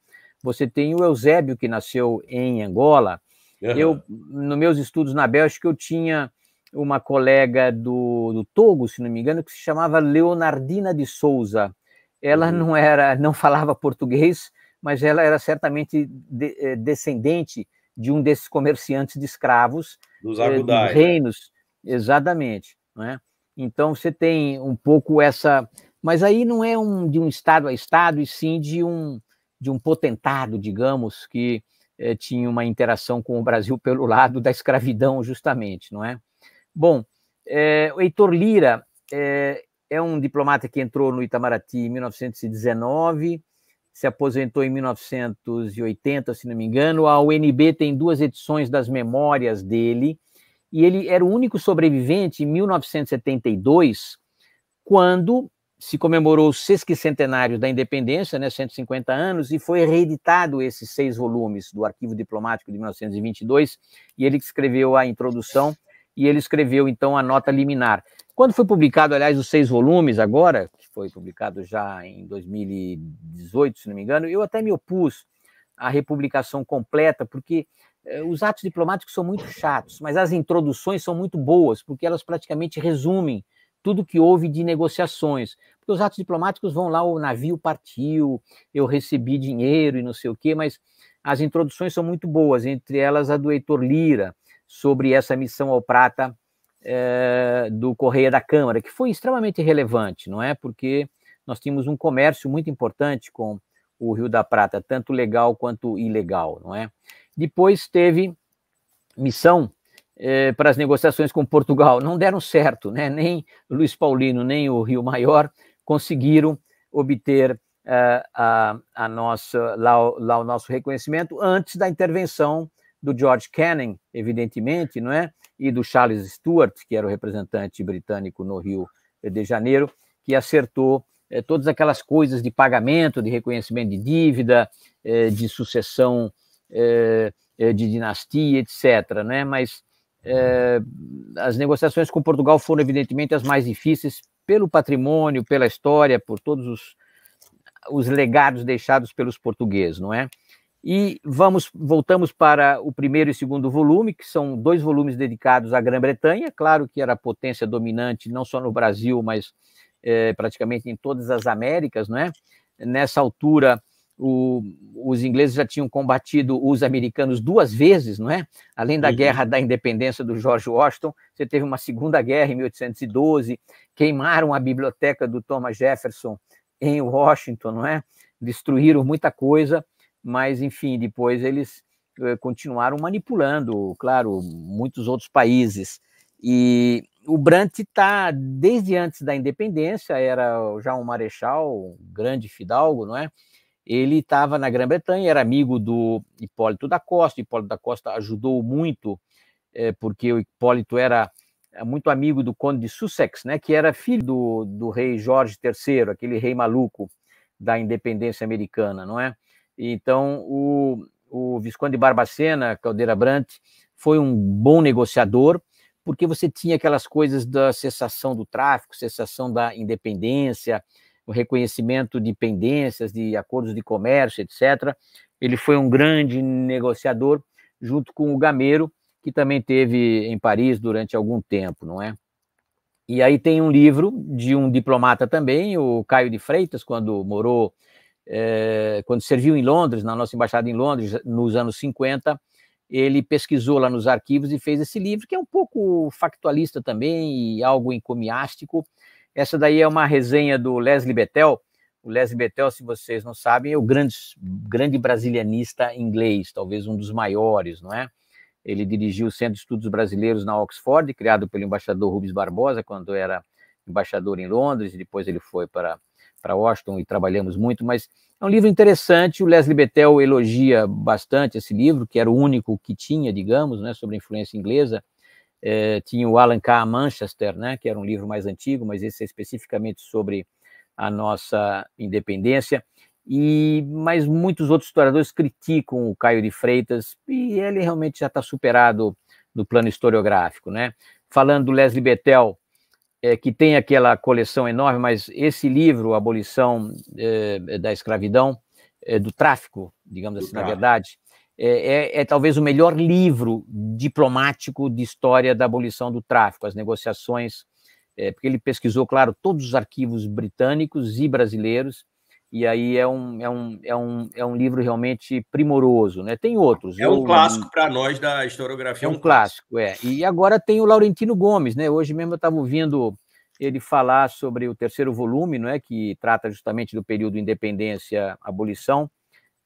Você tem o Eusébio que nasceu em Angola. Uhum. Eu, nos meus estudos na Bélgica, eu tinha uma colega do, do Togo, se não me engano, que se chamava Leonardina de Souza. Ela uhum. não era, não falava português, mas ela era certamente de, eh, descendente de um desses comerciantes de escravos dos, eh, reinos. Exatamente. Né? Então você tem um pouco essa. Mas aí não é um, de um estado a estado, e sim de um, de um potentado, digamos, que eh, tinha uma interação com o Brasil pelo lado da escravidão, justamente, não é? Bom, eh, o Heitor Lira eh, é um diplomata que entrou no Itamaraty em 1919 se aposentou em 1980, se não me engano. A UNB tem duas edições das memórias dele, e ele era o único sobrevivente em 1972, quando se comemorou o sesquicentenário da independência, né, 150 anos, e foi reeditado esses seis volumes do Arquivo Diplomático de 1922, e ele escreveu a introdução e ele escreveu, então, a nota liminar. Quando foi publicado, aliás, os seis volumes, agora, foi publicado já em 2018, se não me engano. Eu até me opus à republicação completa, porque eh, os atos diplomáticos são muito chatos, mas as introduções são muito boas, porque elas praticamente resumem tudo que houve de negociações. Porque os atos diplomáticos vão lá, o navio partiu, eu recebi dinheiro e não sei o quê, mas as introduções são muito boas, entre elas a do Heitor Lira, sobre essa missão ao Prata é, do Correia da Câmara, que foi extremamente relevante, não é? Porque nós tínhamos um comércio muito importante com o Rio da Prata, tanto legal quanto ilegal, não é? Depois teve missão eh, para as negociações com Portugal. Não deram certo, né? nem Luiz Paulino, nem o Rio Maior conseguiram obter eh, a, a, nossa, lá, lá, o nosso reconhecimento antes da intervenção do George Canning, evidentemente, não é? e do Charles Stewart, que era o representante britânico no Rio de Janeiro, que acertou eh, todas aquelas coisas de pagamento, de reconhecimento de dívida, eh, de sucessão eh, de dinastia, etc. Né? Mas as negociações com Portugal foram, evidentemente, as mais difíceis pelo patrimônio, pela história, por todos os, os legados deixados pelos portugueses, não é? E vamos voltamos para o primeiro e segundo volume, que são dois volumes dedicados à Grã-Bretanha. Claro que era a potência dominante não só no Brasil, mas é, praticamente em todas as Américas, é Nessa altura, o, os ingleses já tinham combatido os americanos duas vezes, não é? Além da uhum. guerra da independência do George Washington, você teve uma segunda guerra em 1812, queimaram a biblioteca do Thomas Jefferson em Washington, não é? Destruíram muita coisa mas enfim, depois eles eh, continuaram manipulando, claro, muitos outros países. E o Brant está desde antes da independência, era já um marechal, um grande fidalgo, não é? Ele estava na Grã-Bretanha, era amigo do Hipólito da Costa. O Hipólito da Costa ajudou muito, é, porque o Hipólito era eh, muito amigo do Conde de Sussex, né? Que era filho do, do rei Jorge III, aquele rei maluco da independência americana, não é? Então, o, o Visconde Barbacena, Caldeira Brant, foi um bom negociador, porque você tinha aquelas coisas da cessação do tráfico, cessação da independência, o reconhecimento de pendências, de acordos de comércio, etc. Ele foi um grande negociador, junto com o Gameiro, que também teve em Paris durante algum tempo, não é? E aí tem um livro de um diplomata também, o Caio de Freitas, quando morou é, quando serviu em Londres, na nossa embaixada em Londres, nos anos 50, ele pesquisou lá nos arquivos e fez esse livro, que é um pouco factualista também e algo encomiástico. Essa daí é uma resenha do Leslie Bethel. O Leslie Bethel, se vocês não sabem, é o grande, grande brasilianista inglês, talvez um dos maiores, não é? Ele dirigiu o Centro de Estudos Brasileiros na Oxford, criado pelo embaixador Rubens Barbosa, quando era embaixador em Londres, e depois ele foi para para Washington e trabalhamos muito, mas é um livro interessante. O Leslie Bethel elogia bastante esse livro, que era o único que tinha, digamos, né, sobre a influência inglesa. É, tinha o Alan K. Manchester, né, que era um livro mais antigo, mas esse é especificamente sobre a nossa independência. E mas muitos outros historiadores criticam o Caio de Freitas e ele realmente já está superado no plano historiográfico, né? Falando do Leslie Bethel, é, que tem aquela coleção enorme, mas esse livro, Abolição é, é da Escravidão, é, do tráfico, digamos do assim, tráfico. na verdade, é, é, é, talvez o melhor livro diplomático de história da abolição do tráfico, as negociações, porque ele pesquisou, claro, todos os arquivos britânicos e brasileiros e aí é um, é um, é um, é um livro realmente primoroso, né? Tem outros. É um eu, clássico para nós da historiografia. É, é um, um clássico, clássico, é. E agora tem o Laurentino Gomes, né? Hoje mesmo eu estava ouvindo ele falar sobre o terceiro volume, não é? Que trata justamente do período independência-abolição.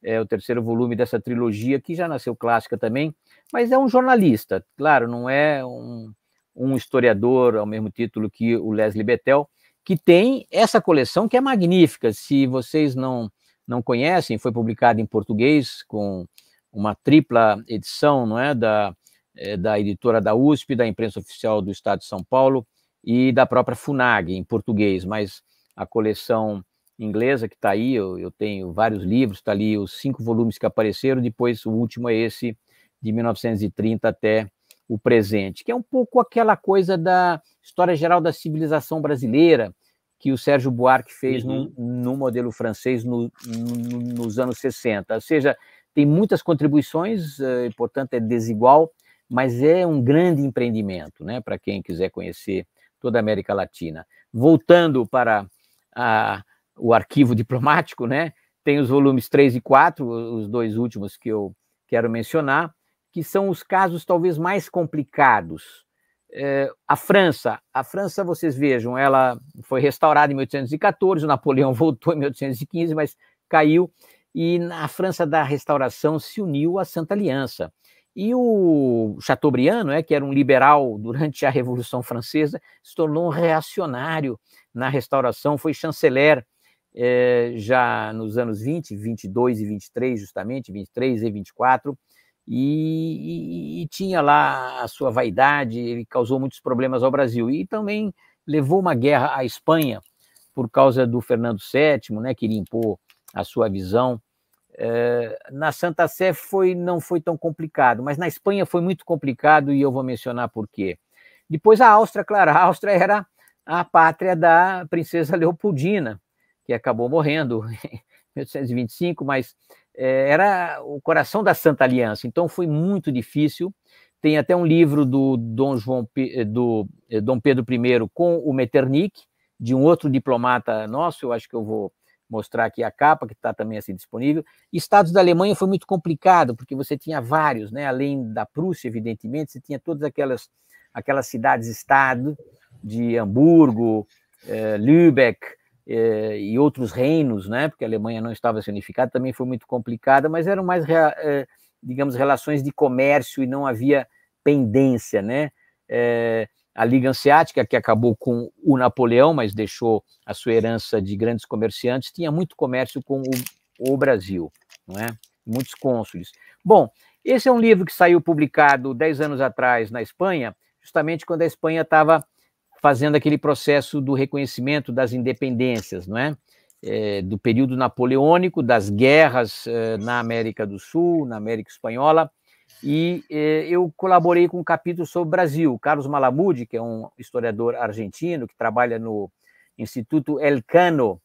É o terceiro volume dessa trilogia que já nasceu clássica também, mas é um jornalista, claro, não é um, um historiador ao mesmo título que o Leslie Betel que tem essa coleção que é magnífica. Se vocês não, não conhecem, foi publicada em português com uma tripla edição não é, da, é, da editora da USP, da imprensa oficial do Estado de São Paulo e da própria FUNAG, em português, mas a coleção inglesa que está aí, eu, eu, tenho vários livros, está ali os cinco volumes que apareceram, depois o último é esse, de 1930 até o presente, que é um pouco aquela coisa da História Geral da Civilização Brasileira, que o Sérgio Buarque fez uhum. no, no, modelo francês no, no, nos anos 60. Ou seja, tem muitas contribuições, eh, portanto é desigual, mas é um grande empreendimento né, para quem quiser conhecer toda a América Latina. Voltando para a, o arquivo diplomático, né, tem os volumes 3 e 4, os dois últimos que eu quero mencionar, que são os casos talvez mais complicados a França, a França, vocês vejam, ela foi restaurada em 1814, o Napoleão voltou em 1815, mas caiu, e na França da restauração se uniu à Santa Aliança. E o Chateaubriand, né, que era um liberal durante a Revolução Francesa, se tornou um reacionário na restauração, foi chanceler é, já nos anos 20, 22 e 23, justamente, 23 e 24, e, e, e tinha lá a sua vaidade, ele causou muitos problemas ao Brasil e também levou uma guerra à Espanha por causa do Fernando VII, né, que lhe impor a sua visão. É, na Santa Sé foi, não foi tão complicado, mas na Espanha foi muito complicado e eu vou mencionar por quê. Depois a Áustria, claro, a Áustria era a pátria da princesa Leopoldina, que acabou morrendo em 1825, mas é, era o coração da Santa Aliança, então foi muito difícil. Tem até um livro do Dom, João, eh, do eh, Dom Pedro I com o Metternich, de um outro diplomata nosso, eu acho que eu vou mostrar aqui a capa, que está também assim disponível. Estados da Alemanha foi muito complicado, porque você tinha vários, né? além da Prússia, evidentemente, você tinha todas aquelas, aquelas cidades-estado de Hamburgo, eh, Lübeck, eh, e outros reinos, né, porque a Alemanha não estava unificada, também foi muito complicada, mas eram mais, eh, digamos, relações de comércio e não havia pendência, né? Eh, a Liga Anseática, que acabou com o Napoleão, mas deixou a sua herança de grandes comerciantes, tinha muito comércio com o, Brasil, não é? muitos cônsules. Bom, esse é um livro que saiu publicado 10 anos atrás na Espanha, justamente quando a Espanha estava fazendo aquele processo do reconhecimento das independências, não é? é do período napoleônico, das guerras é, na América do Sul, na América Espanhola, e é, eu colaborei com um capítulo sobre o Brasil. Carlos Malamud, que é um historiador argentino que trabalha no Instituto Elcano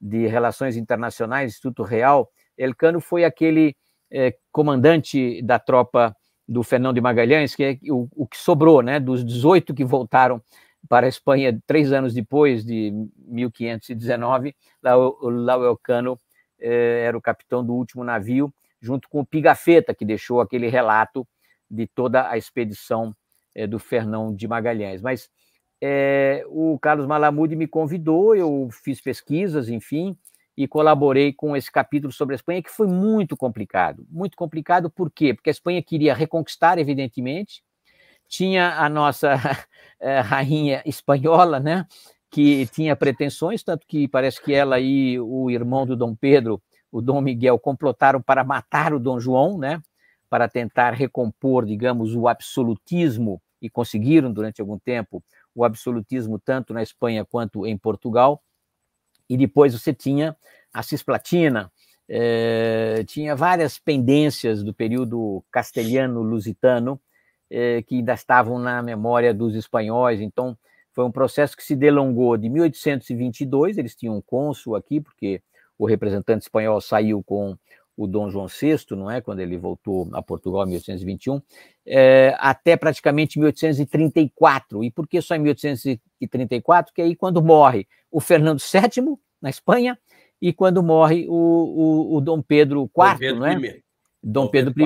de Relações Internacionais, Instituto Real, Elcano foi aquele eh, comandante da tropa do Fernão de Magalhães, que é o, o que sobrou, né, dos 18 que voltaram para a Espanha três anos depois, de 1519. lá o eh, era o capitão do último navio, junto com o Pigafetta, que deixou aquele relato de toda a expedição eh, do Fernão de Magalhães. Mas eh, o Carlos Malamude me convidou, eu fiz pesquisas, enfim, e colaborei com esse capítulo sobre a Espanha, que foi muito complicado. Muito complicado por quê? Porque a Espanha queria reconquistar, evidentemente, tinha a nossa eh, rainha espanhola, né? Que tinha pretensões, tanto que parece que ela e o irmão do Dom Pedro, o Dom Miguel, complotaram para matar o Dom João, né? Para tentar recompor, digamos, o absolutismo e conseguiram durante algum tempo o absolutismo tanto na Espanha quanto em Portugal. E depois você tinha a cisplatina, eh, tinha várias pendências do período castelhano-lusitano, é, que ainda estavam na memória dos espanhóis. Então, foi um processo que se delongou de 1822, eles tinham um cônsul aqui, porque o representante espanhol saiu com o Dom João VI, não é? Quando ele voltou a Portugal em 1821, é, até praticamente 1834. E por que só em 1834? Que é aí, quando morre o Fernando VII na Espanha e quando morre o, o, o Dom Pedro IV, Dom Pedro não é? I. Dom Pedro I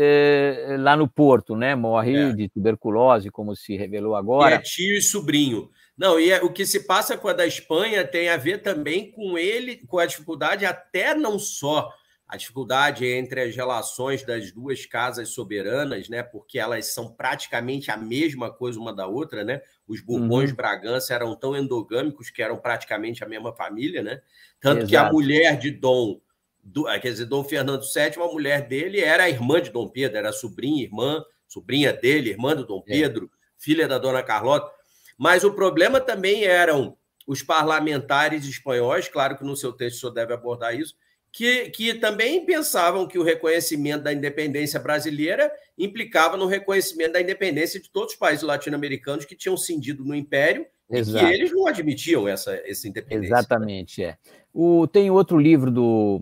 é, lá no Porto, né? Morre é. de tuberculose, como se revelou agora. E é tio e sobrinho. Não, e é, o que se passa com a da Espanha tem a ver também com ele, com a dificuldade, até não só a dificuldade entre as relações das duas casas soberanas, né? Porque elas são praticamente a mesma coisa uma da outra, né? Os Bourbons uhum. Bragança eram tão endogâmicos que eram praticamente a mesma família, né? Tanto Exato. que a mulher de Dom do, eh, quer dizer, Dom Fernando VII, a mulher dele era a irmã de Dom Pedro, era sobrinha, irmã, sobrinha dele, irmã do Dom é. Pedro, é. filha da Dona Carlota. Mas o problema também eram os parlamentares espanhóis, claro que no seu texto o senhor deve abordar isso, que, que também pensavam que o reconhecimento da independência brasileira implicava no reconhecimento da independência de todos os países latino-americanos que tinham cindido no Império Exato. e eles não admitiam essa, essa independência. Né? Exatamente, é. O, tem outro livro do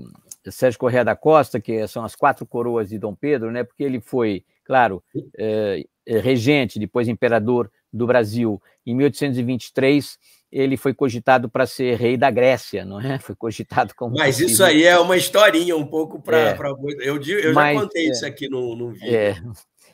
Sérgio Correia da Costa, que são as quatro coroas de Dom Pedro, né? porque ele foi, claro, é, regente, depois imperador do Brasil. Em 1823, ele foi cogitado para ser rei da Grécia, não é? Foi cogitado como. Mas isso aí é uma historinha um pouco para. É. Pra... Eu, eu Mas, já contei é. isso aqui no, no vídeo. É.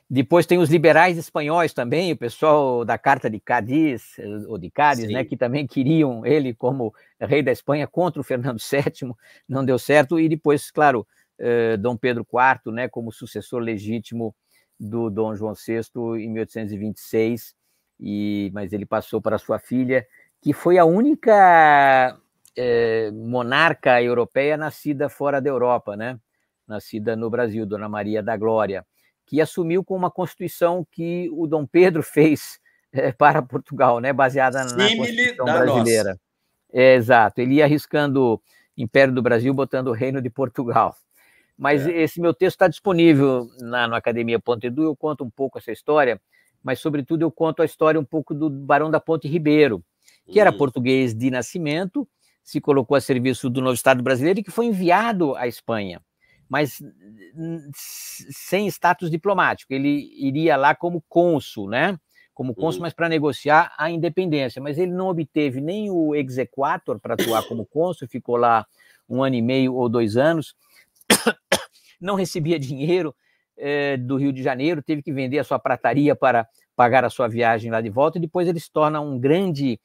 Depois tem os liberais espanhóis também, o pessoal da Carta de Cádiz, eh, ou de Cádiz, né, que também queriam ele como rei da Espanha contra o Fernando VII, não deu certo, e depois, claro, eh, Dom Pedro IV, né, como sucessor legítimo do Dom João VI em 1826, e, mas ele passou para sua filha, que foi a única eh, monarca europeia nascida fora da Europa, né, nascida no Brasil, Dona Maria da Glória que assumiu com uma constituição que o Dom Pedro fez é, para Portugal, né, baseada na Simile constituição brasileira. É, exato, ele ia arriscando Império do Brasil, botando o Reino de Portugal. Mas é. esse meu texto está disponível na, no Edu, eu conto um pouco essa história, mas sobretudo eu conto a história um pouco do Barão da Ponte Ribeiro, que era português de nascimento, se colocou a serviço do novo Estado brasileiro e que foi enviado à Espanha mas hum, sem status diplomático. Ele iria lá como cônsul, né? Como cônsul, uhum. mas para negociar a independência. Mas ele não obteve nem o exequator para atuar como cônsul, ficou lá um ano e meio ou dois anos, não recebia dinheiro eh, do Rio de Janeiro, teve que vender a sua prataria para pagar a sua viagem lá de volta, e depois ele se torna um grande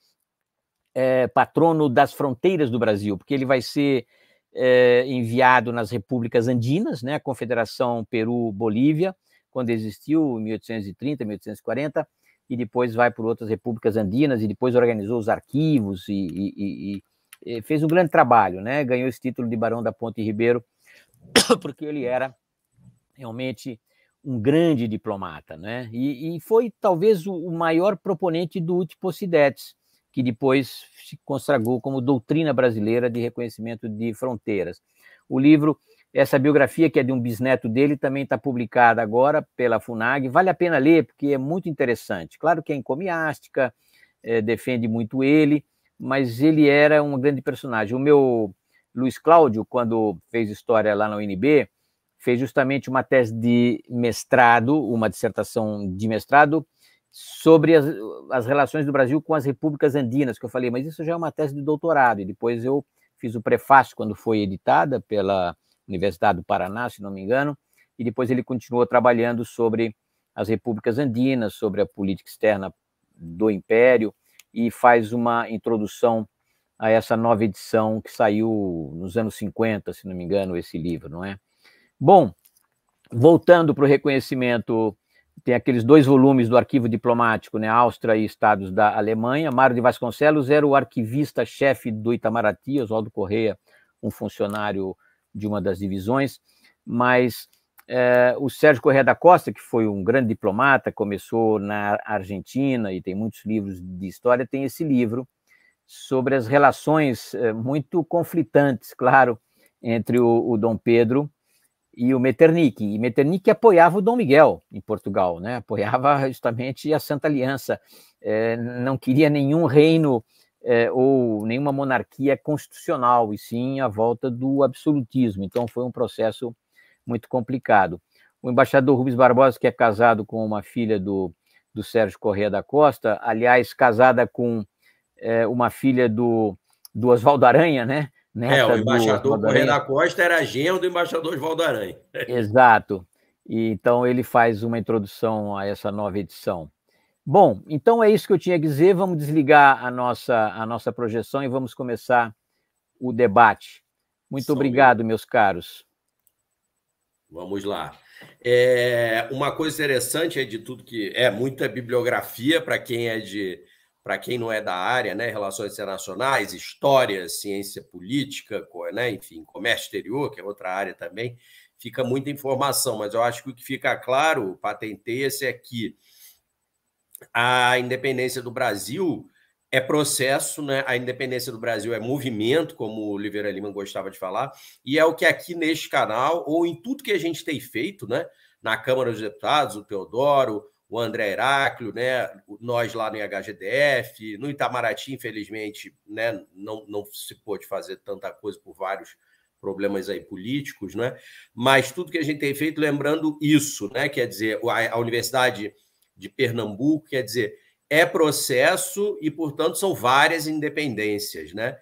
eh, patrono das fronteiras do Brasil, porque ele vai ser eh, enviado nas repúblicas andinas, né, a Confederação Peru-Bolívia, quando existiu, em 1830, 1840, e depois vai por outras repúblicas andinas, e depois organizou os arquivos e, e, e, e fez um grande trabalho, né? ganhou esse título de Barão da Ponte Ribeiro, porque ele era realmente um grande diplomata, né? E, e foi talvez o, o maior proponente do Utipocidetes, que depois se consagrou como Doutrina Brasileira de Reconhecimento de Fronteiras. O livro, essa biografia que é de um bisneto dele, também está publicada agora pela FUNAG. Vale a pena ler, porque é muito interessante. Claro que é encomiástica, é, defende muito ele, mas ele era um grande personagem. O meu Luiz Cláudio, quando fez história lá na UNB, fez justamente uma tese de mestrado, uma dissertação de mestrado, sobre as, as, relações do Brasil com as repúblicas andinas, que eu falei, mas isso já é uma tese de doutorado, e depois eu fiz o prefácio quando foi editada pela Universidade do Paraná, se não me engano, e depois ele continuou trabalhando sobre as repúblicas andinas, sobre a política externa do Império, e faz uma introdução a essa nova edição que saiu nos anos 50, se não me engano, esse livro, não é? Bom, voltando para o reconhecimento tem aqueles dois volumes do arquivo diplomático, né, Áustria e Estados da Alemanha. Mário de Vasconcelos era o arquivista-chefe do Itamaraty, Oswaldo Correia, um funcionário de uma das divisões, mas é, o Sérgio Correia da Costa, que foi um grande diplomata, começou na Argentina e tem muitos livros de história, tem esse livro sobre as relações é, muito conflitantes, claro, entre o, o Dom Pedro e o Metternich. E Metternich apoiava o Dom Miguel em Portugal, né? apoiava justamente a Santa Aliança, é, não queria nenhum reino é, ou nenhuma monarquia constitucional, e sim a volta do absolutismo. Então foi um processo muito complicado. O embaixador Rubens Barbosa, que é casado com uma filha do, do Sérgio Corrêa da Costa, aliás, casada com é, uma filha do, do Oswaldo Aranha, né? Né, é, o embaixador Correia da Costa era genro do embaixador Oswaldo Aranha. Exato. E, então ele faz uma introdução a essa nova edição. Bom, então é isso que eu tinha a dizer. Vamos desligar a nossa, a nossa projeção e vamos começar o debate. Muito São obrigado, meus caros. Vamos lá. É, uma coisa interessante é de tudo que é muita bibliografia para quem é de, para quem não é da área, né, relações internacionais, história, ciência política, né, enfim, comércio exterior, que é outra área também, fica muita informação, mas eu acho que o que fica claro, patentei se é que a independência do Brasil é processo, né? a independência do Brasil é movimento, como o Oliveira Lima gostava de falar, e é o que aqui neste canal, ou em tudo que a gente tem feito, né? na Câmara dos Deputados, o Teodoro, o André Heráclio, né? nós lá no IHGDF, no Itamaraty, infelizmente, né? não, não se pôde fazer tanta coisa por vários problemas aí políticos, né? mas tudo que a gente tem feito lembrando isso, né? quer dizer, a Universidade de Pernambuco, quer dizer, é processo e, portanto, são várias independências. Né?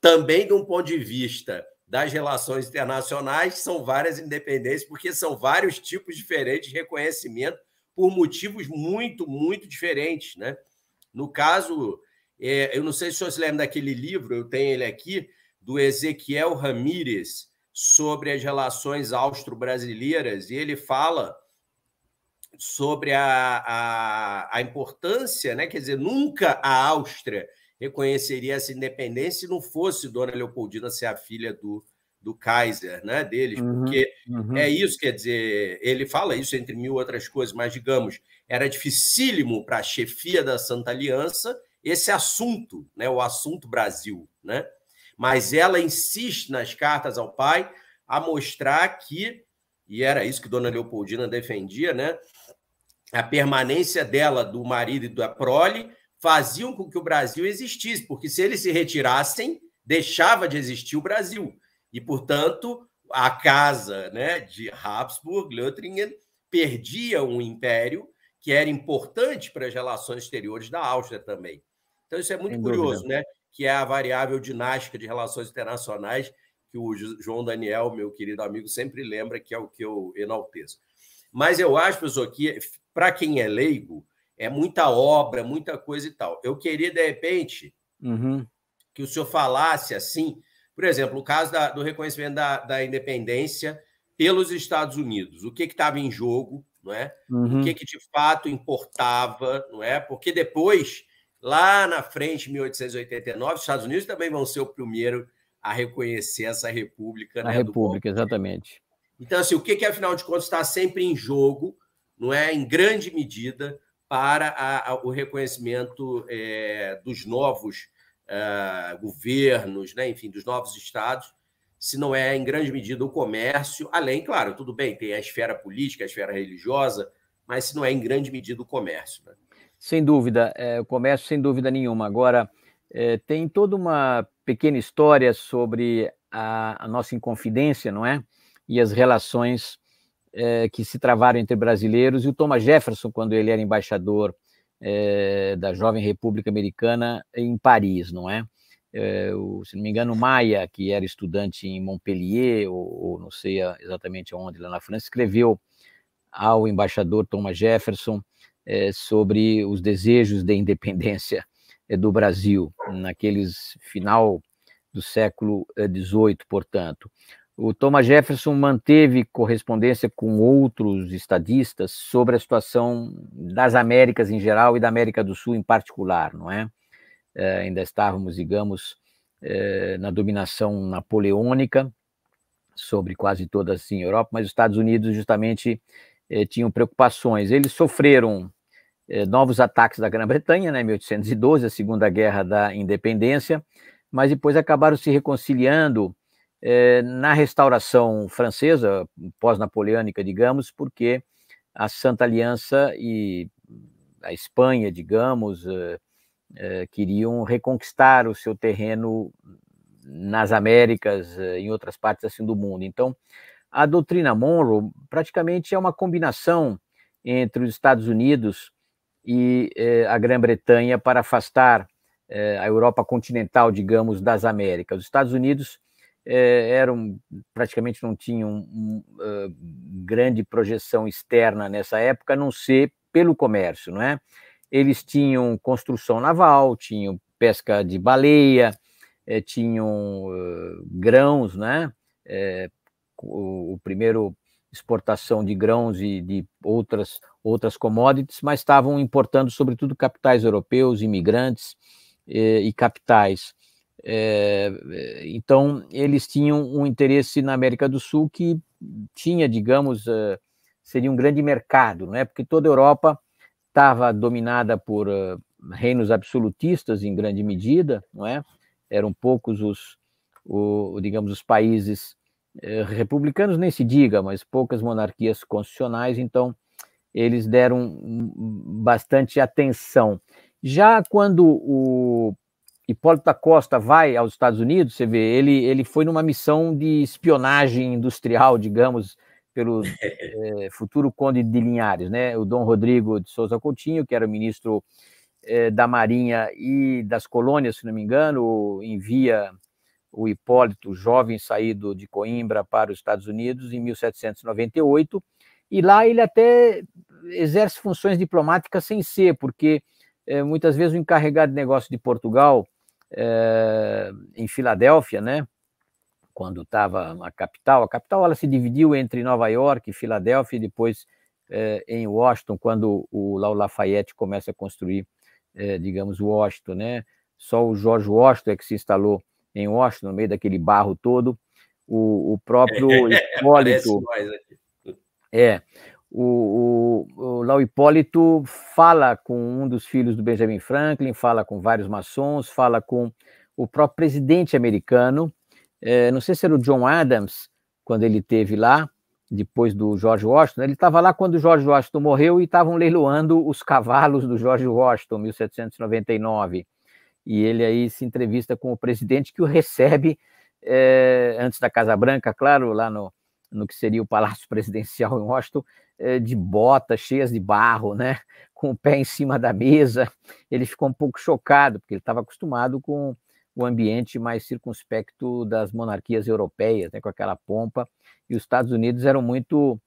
Também, de um ponto de vista das relações internacionais, são várias independências, porque são vários tipos diferentes de reconhecimento por motivos muito, muito diferentes, né? No caso, é, eu não sei se o senhor se lembra daquele livro, eu tenho ele aqui, do Ezequiel Ramírez, sobre as relações austro-brasileiras, e ele fala sobre a, a, a, importância, né? quer dizer, nunca a Áustria reconheceria essa independência se não fosse Dona Leopoldina ser a filha do do Kaiser, né, deles, uhum, porque uhum. é isso, quer dizer, ele fala isso entre mil outras coisas, mas digamos, era dificílimo para a chefia da Santa Aliança esse assunto, né, o assunto Brasil, né? Mas ela insiste nas cartas ao pai a mostrar que e era isso que Dona Leopoldina defendia, né? A permanência dela, do marido e da prole, faziam com que o Brasil existisse, porque se eles se retirassem, deixava de existir o Brasil. E, portanto, a casa né, de Habsburg, Lothringen, perdia um império que era importante para as relações exteriores da Áustria também. Então, isso é muito Sem curioso, né? que é a variável dinástica de relações internacionais, que o João Daniel, meu querido amigo, sempre lembra que é o que eu enalteço. Mas eu acho, pessoal que para quem é leigo, é muita obra, muita coisa e tal. Eu queria, de repente, uhum. que o senhor falasse assim por exemplo, o caso da, do reconhecimento da, da, independência pelos Estados Unidos. O que estava em jogo, não é? Uhum. O que, que de fato importava, não é? Porque depois, lá na frente, em 1889, os Estados Unidos também vão ser o primeiro a reconhecer essa república. A né, república, exatamente. Então, assim, o que, que, afinal de contas, está sempre em jogo, não é? Em grande medida, para a, a, o reconhecimento é, dos novos uh, governos, né, enfim, dos novos estados, se não é em grande medida o comércio, além, claro, tudo bem, tem a esfera política, a esfera religiosa, mas se não é em grande medida o comércio. Né? Sem dúvida, é, o comércio, sem dúvida nenhuma. Agora, é, tem toda uma pequena história sobre a, a nossa inconfidência, não é? E as relações é, que se travaram entre brasileiros e o Thomas Jefferson, quando ele era embaixador é, da Jovem República Americana em Paris, não é? é o, se não me engano, Maia, que era estudante em Montpellier, ou, ou, não sei exatamente onde, lá na França, escreveu ao embaixador Thomas Jefferson é, sobre os desejos de independência do Brasil, naqueles final do século XVIII, portanto. O Thomas Jefferson manteve correspondência com outros estadistas sobre a situação das Américas em geral e da América do Sul em particular, não é? é ainda estávamos, digamos, é, na dominação napoleônica sobre quase toda assim, a Europa, mas os Estados Unidos justamente é, tinham preocupações. Eles sofreram novos ataques da Grã-Bretanha, né, 1812, a Segunda Guerra da Independência, mas depois acabaram se reconciliando é, na restauração francesa, pós-napoleônica, digamos, porque a Santa Aliança e a Espanha, digamos, é, é, queriam reconquistar o seu terreno nas Américas, em outras partes assim do mundo. Então, a doutrina Monroe praticamente é uma combinação entre os Estados Unidos e eh, a Grã-Bretanha para afastar eh, a Europa continental, digamos, das Américas. Os Estados Unidos é, eram praticamente não tinham um, um, uh, grande projeção externa nessa época, a não ser pelo comércio, não é? Eles tinham construção naval, tinham pesca de baleia, eh, tinham uh, grãos, né? Eh, o, o primeiro exportação de grãos e de outras outras commodities, mas estavam importando sobretudo capitais europeus, imigrantes eh, e capitais é, então, eles tinham um interesse na América do Sul que tinha, digamos, eh, seria um grande mercado, não é? Porque toda a Europa estava dominada por eh, reinos absolutistas em grande medida, não é? Eram poucos os, o, digamos, os países republicanos nem se diga, mas poucas monarquias constitucionais, então eles deram bastante atenção. Já quando o Hipólito da Costa vai aos Estados Unidos, você vê, ele, ele foi numa missão de espionagem industrial, digamos, pelo é, futuro conde de Linhares, né? O Dom Rodrigo de Souza Coutinho, que era ministro é, da Marinha e das Colônias, se não me engano, envia o Hipólito, jovem saído de Coimbra para os Estados Unidos em 1798, e lá ele até exerce funções diplomáticas sem ser, porque é, muitas vezes o encarregado de negócio de Portugal é, em Filadélfia, né? Quando estava na capital, a capital ela se dividiu entre Nova York e Filadélfia, e depois é, em Washington, quando o, lá Lafayette começa a construir, é, digamos, Washington, né? Só o George Washington é que se instalou em Washington, no meio daquele barro todo. O, o próprio Hipólito. É, o, o, o Lau Hipólito fala com um dos filhos do Benjamin Franklin, fala com vários maçons, fala com o próprio presidente americano, é, não sei se era o John Adams, quando ele teve lá, depois do George Washington, ele estava lá quando o George Washington morreu e estavam leiloando os cavalos do George Washington, 1799. E ele aí se entrevista com o presidente que o recebe é, antes da Casa Branca, claro, lá no, no que seria o Palácio Presidencial em Washington, é, de botas cheias de barro, né? com o pé em cima da mesa. Ele ficou um pouco chocado, porque ele estava acostumado com o ambiente mais circunspecto das monarquias europeias, né? com aquela pompa. E os Estados Unidos eram muito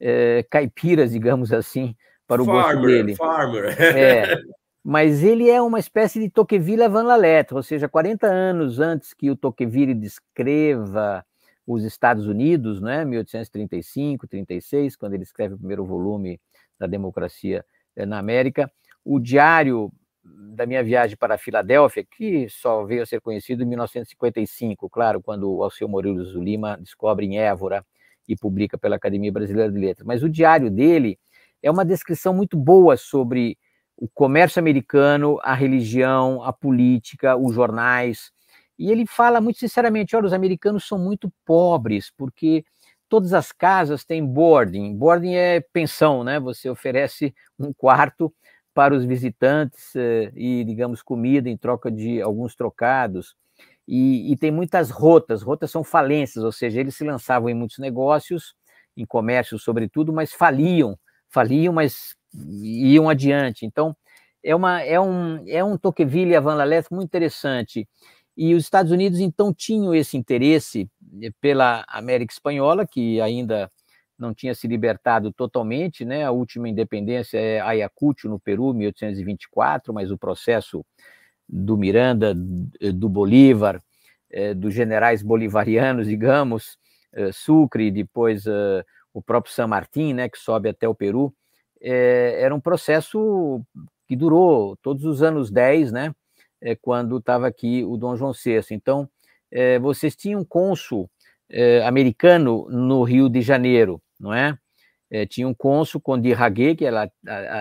é, caipiras, digamos assim, para o farmer, gosto dele. Farmer. É. Mas ele é uma espécie de Tocqueville avant la lettre, ou seja, 40 anos antes que o Tocqueville descreva os Estados Unidos, né, 1835, 36, quando ele escreve o primeiro volume da Democracia eh, na América, o diário da minha viagem para Filadélfia, que só veio a ser conhecido em 1955, claro, quando o Alceu Morelos Lima descobre em Évora e publica pela Academia Brasileira de Letras. Mas o diário dele é uma descrição muito boa sobre o comércio americano, a religião, a política, os jornais, e ele fala muito sinceramente: olha, os americanos são muito pobres, porque todas as casas têm boarding. Boarding é pensão, né? Você oferece um quarto para os visitantes eh, e, digamos, comida em troca de alguns trocados. E, e tem muitas rotas. Rotas são falências, ou seja, eles se lançavam em muitos negócios, em comércio sobretudo, mas faliam, faliam, mas iam adiante. Então, é, uma, é um, é um Tocqueville e Van Lalette muito interessante. E os Estados Unidos, então, tinham esse interesse eh, pela América Espanhola, que ainda não tinha se libertado totalmente, né? A última independência é Ayacucho, no Peru, 1824, mas o processo do Miranda, eh, do Bolívar, eh, dos generais bolivarianos, digamos, Sucre, depois o próprio San Martín, né, que sobe até o Peru, era um processo que durou todos os anos 10, né? é, quando estava aqui o Dom João VI. Então, é, vocês tinham um cônsul é, americano no Rio de Janeiro, não é? tinha um cônsul, de Hague, que era,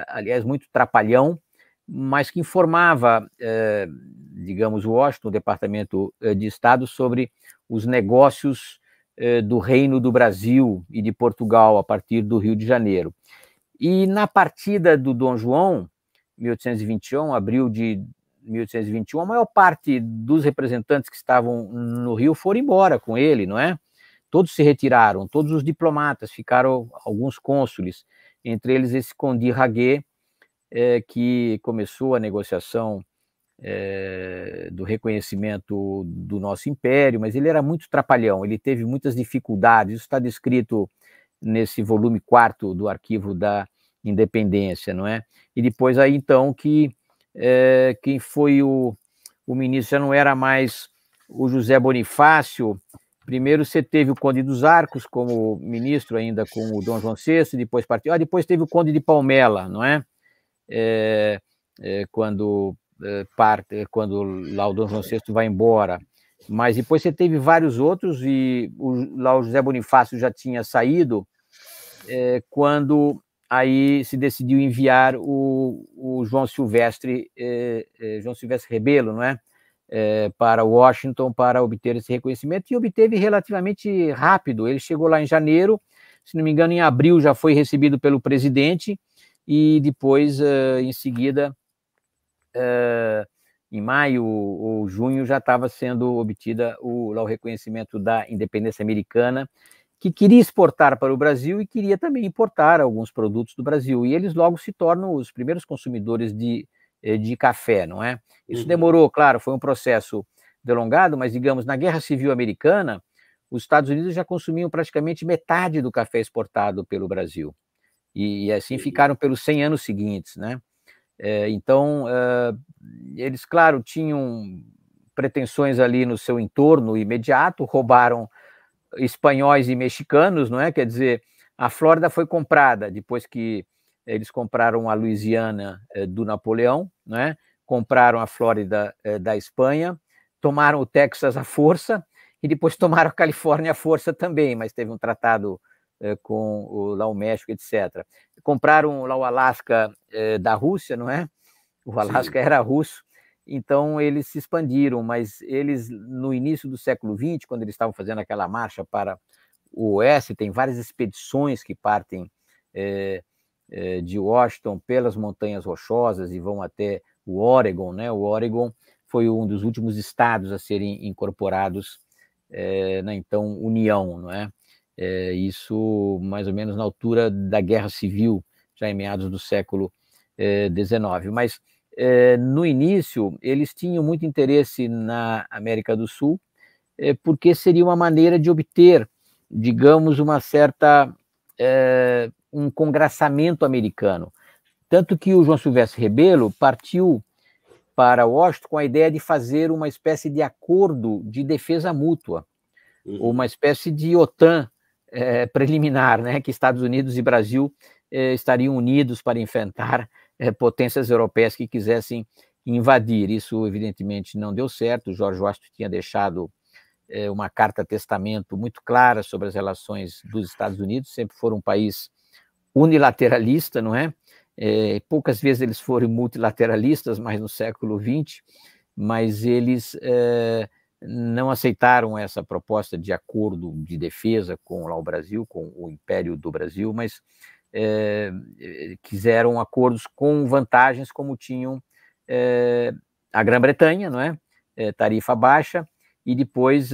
aliás, muito trapalhão, mas que informava, digamos, Washington, o Departamento de Estado, sobre os negócios do Reino do Brasil e de Portugal a partir do Rio de Janeiro. E na partida do Dom João, 1821, abril de 1821, a maior parte dos representantes que estavam no Rio foram embora com ele, não é? Todos se retiraram, todos os diplomatas, ficaram alguns cônsules, entre eles esse Condi Raguet, é, que começou a negociação é, do reconhecimento do nosso império, mas ele era muito trapalhão, ele teve muitas dificuldades, isso está descrito nesse volume quarto do arquivo da independência, não é? E depois aí então que é, quem foi o, o ministro, já não era mais o José Bonifácio. Primeiro você teve o Conde dos Arcos como ministro ainda com o Dom João VI, depois partiu. Ah, depois teve o Conde de Palmela, não é? é, é quando é, parte, é, quando lá o Dom João VI vai embora. Mas depois você teve vários outros e o, lá o José Bonifácio já tinha saído é, quando aí se decidiu enviar o, o João Silvestre, eh, eh, João Silvestre Rebelo, não é? Eh, para Washington para obter esse reconhecimento e obteve relativamente rápido. Ele chegou lá em janeiro, se não me engano, em abril já foi recebido pelo presidente e depois, eh, em seguida, eh, em maio ou junho já estava sendo obtida o, o reconhecimento da independência americana que queria exportar para o Brasil e queria também importar alguns produtos do Brasil. E eles logo se tornam os primeiros consumidores de, eh, de café, não é? Isso uhum. demorou, claro, foi um processo delongado, mas digamos, na Guerra Civil Americana, os Estados Unidos já consumiam praticamente metade do café exportado pelo Brasil. E, e assim ficaram pelos 100 anos seguintes, né? É, então, é, eles, claro, tinham pretensões ali no seu entorno imediato, roubaram espanhóis e mexicanos, não é? Quer dizer, a Flórida foi comprada depois que eles compraram a Louisiana eh, do Napoleão, é? compraram a Flórida eh, da Espanha, tomaram o Texas à força e depois tomaram a Califórnia à força também, mas teve um tratado eh, com o, lá o México, etc. Compraram lá o Alasca eh, da Rússia, não é? O Alasca era russo então eles se expandiram, mas eles no início do século XX, quando eles estavam fazendo aquela marcha para o oeste, tem várias expedições que partem é, é, de Washington pelas montanhas rochosas e vão até o Oregon, né? O Oregon foi um dos últimos estados a serem incorporados é, na então União, não é? é? Isso mais ou menos na altura da Guerra Civil, já em meados do século XIX. Mas é, no início, eles tinham muito interesse na América do Sul, é, porque seria uma maneira de obter, digamos, uma certa é, um congraçamento americano. Tanto que o João Silvestre Rebelo partiu para Washington com a ideia de fazer uma espécie de acordo de defesa mútua, uhum. uma espécie de OTAN preliminar, né, que Estados Unidos e Brasil estariam unidos para enfrentar é, potências europeias que quisessem invadir. Isso, evidentemente, não deu certo. Jorge Washington tinha deixado é, uma carta-testamento muito clara sobre as relações dos Estados Unidos, sempre foram um país unilateralista, não é? é poucas vezes eles foram multilateralistas, mas no século XX, mas eles é, não aceitaram essa proposta de acordo de defesa com lá, o Brasil, com o Império do Brasil, mas é, quiseram acordos com vantagens como tinham é, a Grã-Bretanha, não é? é? Tarifa baixa, e depois,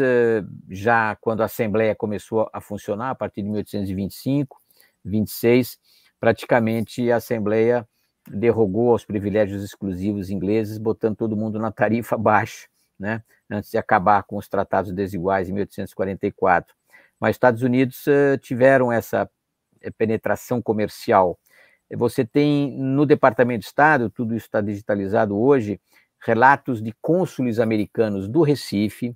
já quando a Assembleia começou a funcionar, a partir de 1825, 26, praticamente a Assembleia derrogou aos privilégios exclusivos ingleses, botando todo mundo na tarifa baixa, né? Antes de acabar com os tratados desiguais em 1844. Mas Estados Unidos tiveram essa eh, penetração comercial. Eh, você tem no Departamento de Estado, tudo isso está digitalizado hoje, relatos de cônsules americanos do Recife,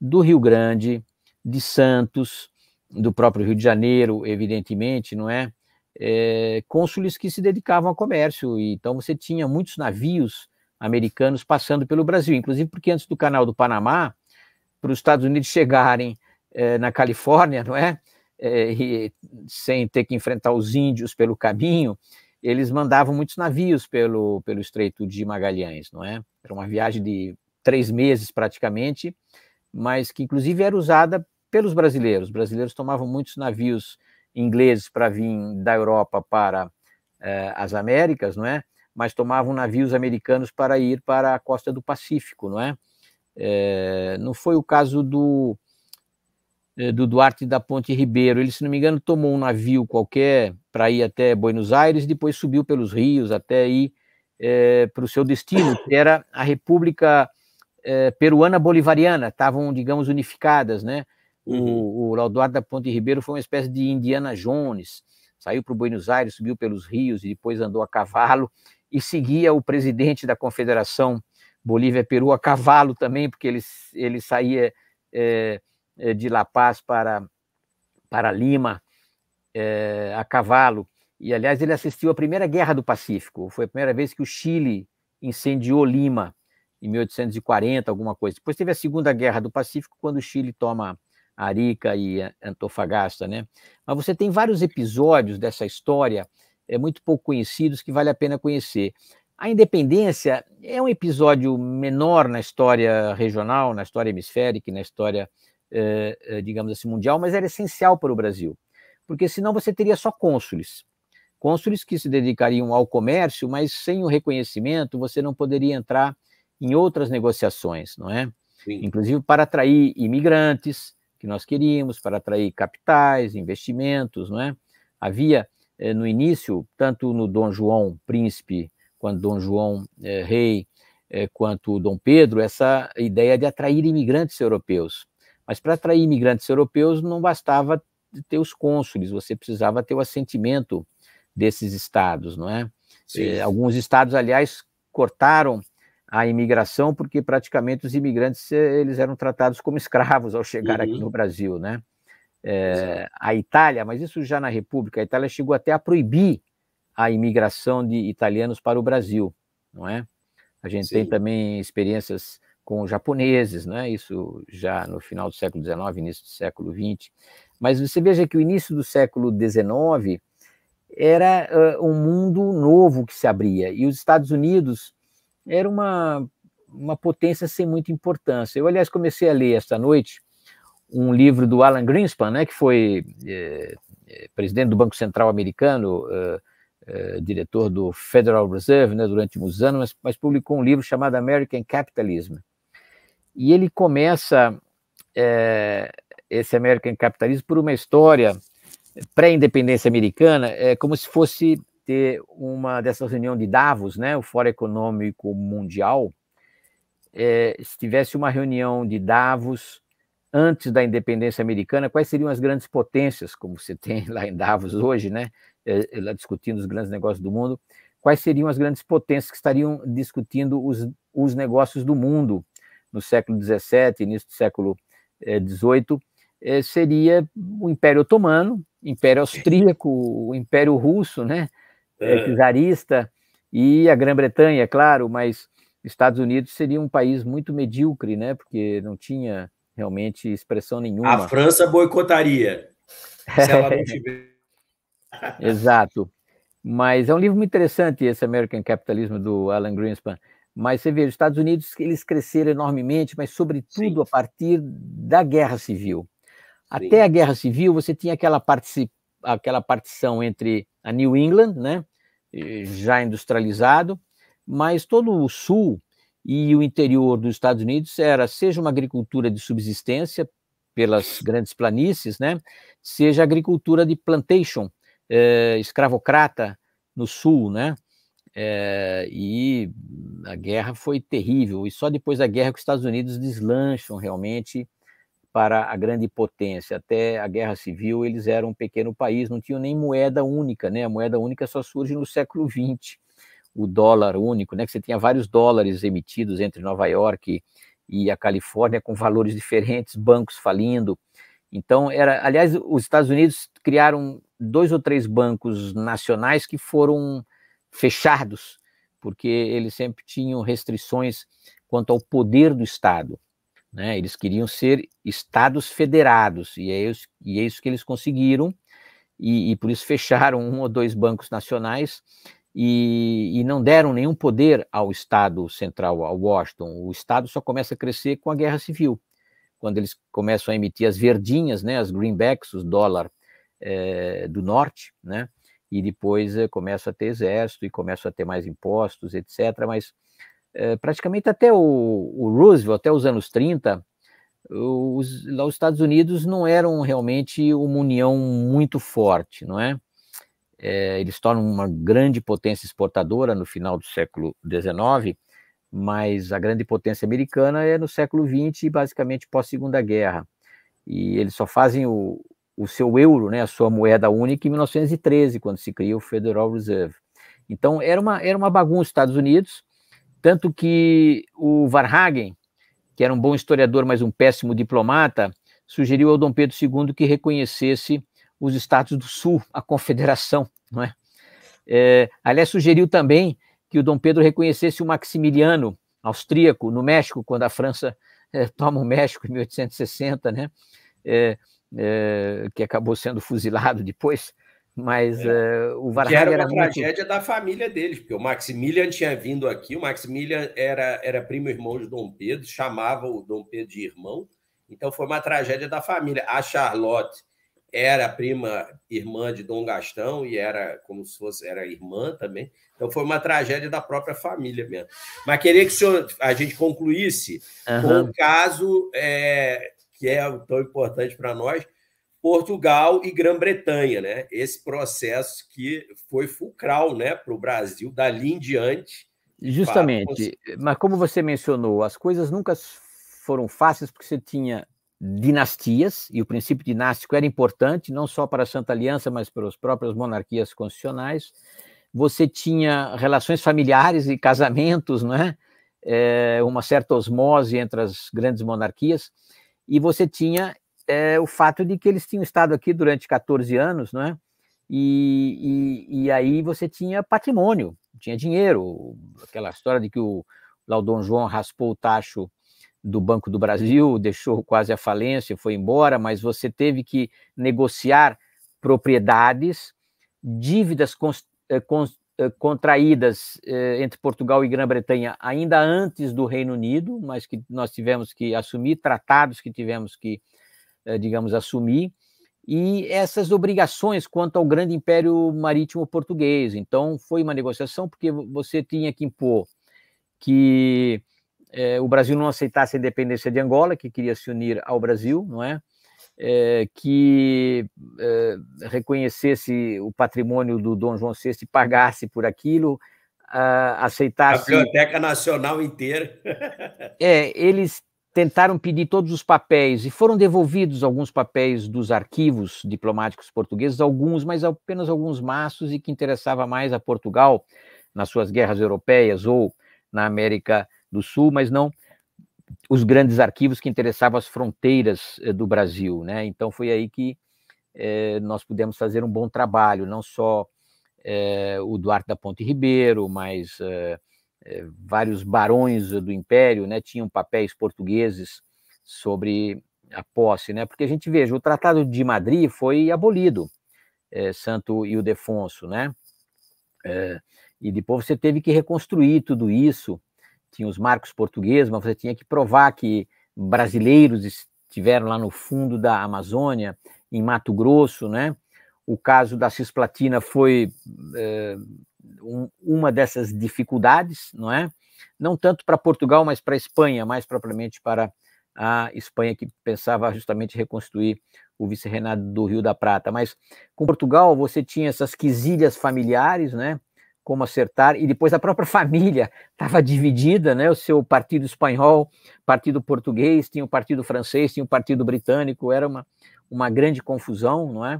do Rio Grande, de Santos, do próprio Rio de Janeiro, evidentemente, não é? é cônsules que se dedicavam ao comércio, então você tinha muitos navios americanos passando pelo Brasil, inclusive porque antes do Canal do Panamá, para os Estados Unidos chegarem é, na Califórnia, não é? é, e, sem ter que enfrentar os índios pelo caminho, eles mandavam muitos navios pelo, pelo Estreito de Magalhães, não é? Era uma viagem de três meses praticamente, mas que inclusive era usada pelos brasileiros. Os brasileiros tomavam muitos navios ingleses para vir da Europa para é, as Américas, não é? Mas tomavam navios americanos para ir para a costa do Pacífico, não é? é não foi o caso do, eh, do Duarte da Ponte Ribeiro. Ele, se não me engano, tomou um navio qualquer para ir até Buenos Aires, depois subiu pelos rios até ir é, eh, para o seu destino, que era a República é, Peruana Bolivariana, estavam, digamos, unificadas, né? O, uhum. o Duarte da Ponte Ribeiro foi uma espécie de Indiana Jones, saiu para Buenos Aires, subiu pelos rios e depois andou a cavalo e seguia o presidente da Confederação Bolívia-Peru a cavalo também, porque ele, ele saía é, eh, de La Paz para, para Lima, é, a cavalo. E, aliás, ele assistiu à Primeira Guerra do Pacífico. Foi a primeira vez que o Chile incendiou Lima, em 1840, alguma coisa. Depois teve a Segunda Guerra do Pacífico, quando o Chile toma Arica e Antofagasta. Né? Mas você tem vários episódios dessa história é, muito pouco conhecidos que vale a pena conhecer. A independência é um episódio menor na história regional, na história hemisférica, na história eh, eh, digamos assim, mundial, mas era essencial para o Brasil, porque senão você teria só cônsules. Cônsules que se dedicariam ao comércio, mas sem o reconhecimento você não poderia entrar em outras negociações, não é? Sim. Inclusive para atrair imigrantes que nós queríamos, para atrair capitais, investimentos, não é? Havia eh, no início, tanto no Dom João príncipe, quanto Dom João rei, quanto Dom Pedro, essa ideia de atrair imigrantes europeus. Mas para atrair imigrantes europeus não bastava ter os cônsules, você precisava ter o assentimento desses estados, não é? Sim. Eh, alguns estados, aliás, cortaram a imigração porque praticamente os imigrantes eh, eles eram tratados como escravos ao chegar uhum. aqui no Brasil, né? É, a Itália, mas isso já na República, a Itália chegou até a proibir a imigração de italianos para o Brasil, não é? A gente Sim. tem também experiências com japoneses, né? isso já no final do século XIX, início do século XX. Mas você veja que o início do século XIX era uh, um mundo novo que se abria, e os Estados Unidos era uma, uma potência sem muita importância. Eu, aliás, comecei a ler esta noite um livro do Alan Greenspan, né, que foi eh, eh, presidente do Banco Central americano, diretor do Federal Reserve né, durante muitos anos, mas, mas publicou um livro chamado American Capitalism, e ele começa é, esse American Capitalismo por uma história pré-independência americana, é como se fosse ter uma dessa reunião de Davos, né, o Fórum Econômico Mundial, é, se tivesse uma reunião de Davos antes da independência americana, quais seriam as grandes potências, como você tem lá em Davos hoje, né, é, lá discutindo os grandes negócios do mundo, quais seriam as grandes potências que estariam discutindo os, os negócios do mundo no século XVII, início do século XVIII, eh, eh, seria o Império Otomano, Império Austríaco, o Império Russo, né, é, czarista, eh, e a Grã-Bretanha, é claro, mas Estados Unidos seria um país muito medíocre, né, porque não tinha realmente expressão nenhuma. A França boicotaria, se ela não tiver. Exato. Mas é um livro muito interessante esse American Capitalism do Alan Greenspan. Mas você vê, os Estados Unidos eles cresceram enormemente, mas sobretudo Sim. a partir da Guerra Civil. Sim. Até a Guerra Civil você tinha aquela, partici aquela partição entre a New England, né, já industrializado, mas todo o sul e o interior dos Estados Unidos era seja uma agricultura de subsistência pelas grandes planícies, né, seja agricultura de plantation eh, escravocrata no sul, né, é, e a guerra foi terrível, e só depois da guerra que os Estados Unidos deslancham realmente para a grande potência. Até a Guerra Civil, eles eram um pequeno país, não tinham nem moeda única, né? A moeda única só surge no século XX, o dólar único, né? Que você tinha vários dólares emitidos entre Nova York e a Califórnia com valores diferentes, bancos falindo. Então, era, aliás, os Estados Unidos criaram dois ou três bancos nacionais que foram fechados, porque eles sempre tinham restrições quanto ao poder do Estado. Né? Eles queriam ser estados federados, e é isso, e é isso que eles conseguiram, e, e, por isso fecharam um ou dois bancos nacionais e, e, não deram nenhum poder ao Estado central, ao Washington. O Estado só começa a crescer com a guerra civil, quando eles começam a emitir as verdinhas, né, as greenbacks, os dólar é, do norte, né, e depois uh, eh, começa a ter exército e começa a ter mais impostos, etc. Mas uh, praticamente até o, o, Roosevelt, até os anos 30, os, lá os Estados Unidos não eram realmente uma união muito forte, não é? é eles tornam uma grande potência exportadora no final do século XIX, mas a grande potência americana é no século XX, basicamente pós Segunda Guerra. E eles só fazem o, o seu euro, né, a sua moeda única, em 1913, quando se criou o Federal Reserve. Então, era uma, era uma bagunça nos Estados Unidos, tanto que o Varhagen, que era um bom historiador, mas um péssimo diplomata, sugeriu ao Dom Pedro II que reconhecesse os estados do Sul, a confederação, não é? é aliás, sugeriu também que o Dom Pedro reconhecesse o Maximiliano austríaco no México, quando a França é, toma o México em 1860, né? É, é, que acabou sendo fuzilado depois, mas é. uh, o Vargas era uma tragédia da família deles, porque o Maximilian tinha vindo aqui, o Maximilian era, era primo irmão de Dom Pedro, chamava o Dom Pedro de irmão, então foi uma tragédia da família. A Charlotte era prima irmã de Dom Gastão e era como se fosse era irmã também, então foi uma tragédia da própria família mesmo. Mas queria que senhor, a gente concluísse uhum. com o caso é, que é tão importante para nós, Portugal e Grã-Bretanha, né? Esse processo que foi fulcral, né, para o Brasil dali em diante. Justamente. Mas como você mencionou, as coisas nunca foram fáceis porque você tinha dinastias e o princípio dinástico era importante não só para a Santa Aliança, mas para as próprias monarquias constitucionais. Você tinha relações familiares e casamentos, né? É, uma certa osmose entre as grandes monarquias e você tinha é, o fato de que eles tinham estado aqui durante 14 anos, não é? E, e, e, aí você tinha patrimônio, tinha dinheiro, aquela história de que o Laudon João raspou o tacho do Banco do Brasil, deixou quase a falência, foi embora, mas você teve que negociar propriedades, dívidas cons, é, eh, contraídas eh, entre Portugal e Grã-Bretanha ainda antes do Reino Unido, mas que nós tivemos que assumir, tratados que tivemos que, eh, digamos, assumir, e essas obrigações quanto ao grande império marítimo português. Então, foi uma negociação porque você tinha que impor que eh, o Brasil não aceitasse a independência de Angola, que queria se unir ao Brasil, não é? Eh, que é, reconhecesse o patrimônio do Dom João VI e pagasse por aquilo, aceitasse. A Biblioteca Nacional inteira. é, eles tentaram pedir todos os papéis e foram devolvidos alguns papéis dos arquivos diplomáticos portugueses, alguns, mas apenas alguns maços e que interessava mais a Portugal nas suas guerras europeias ou na América do Sul, mas não os grandes arquivos que interessavam as fronteiras eh, do Brasil, né? Então foi aí que eh, nós pudemos fazer um bom trabalho, não só eh, o Duarte da Ponte Ribeiro, mas vários barões do Império, né? Tinham papéis portugueses sobre a posse, né? Porque a gente veja, o Tratado de Madrid foi abolido, Santo Ildefonso, né? e depois você teve que reconstruir tudo isso tinha os marcos portugueses, mas você tinha que provar que brasileiros estiveram lá no fundo da Amazônia, em Mato Grosso, né? O caso da cisplatina foi é, um, uma dessas dificuldades, não é? Não tanto para Portugal, mas para a Espanha, mais propriamente para a Espanha, que pensava justamente reconstruir o vice-reinado do Rio da Prata. Mas com Portugal você tinha essas quesilhas familiares, né? como acertar, e depois a própria família estava dividida, né? O seu partido espanhol, partido português, tinha o partido francês, tinha o partido britânico, era uma, uma grande confusão, não é?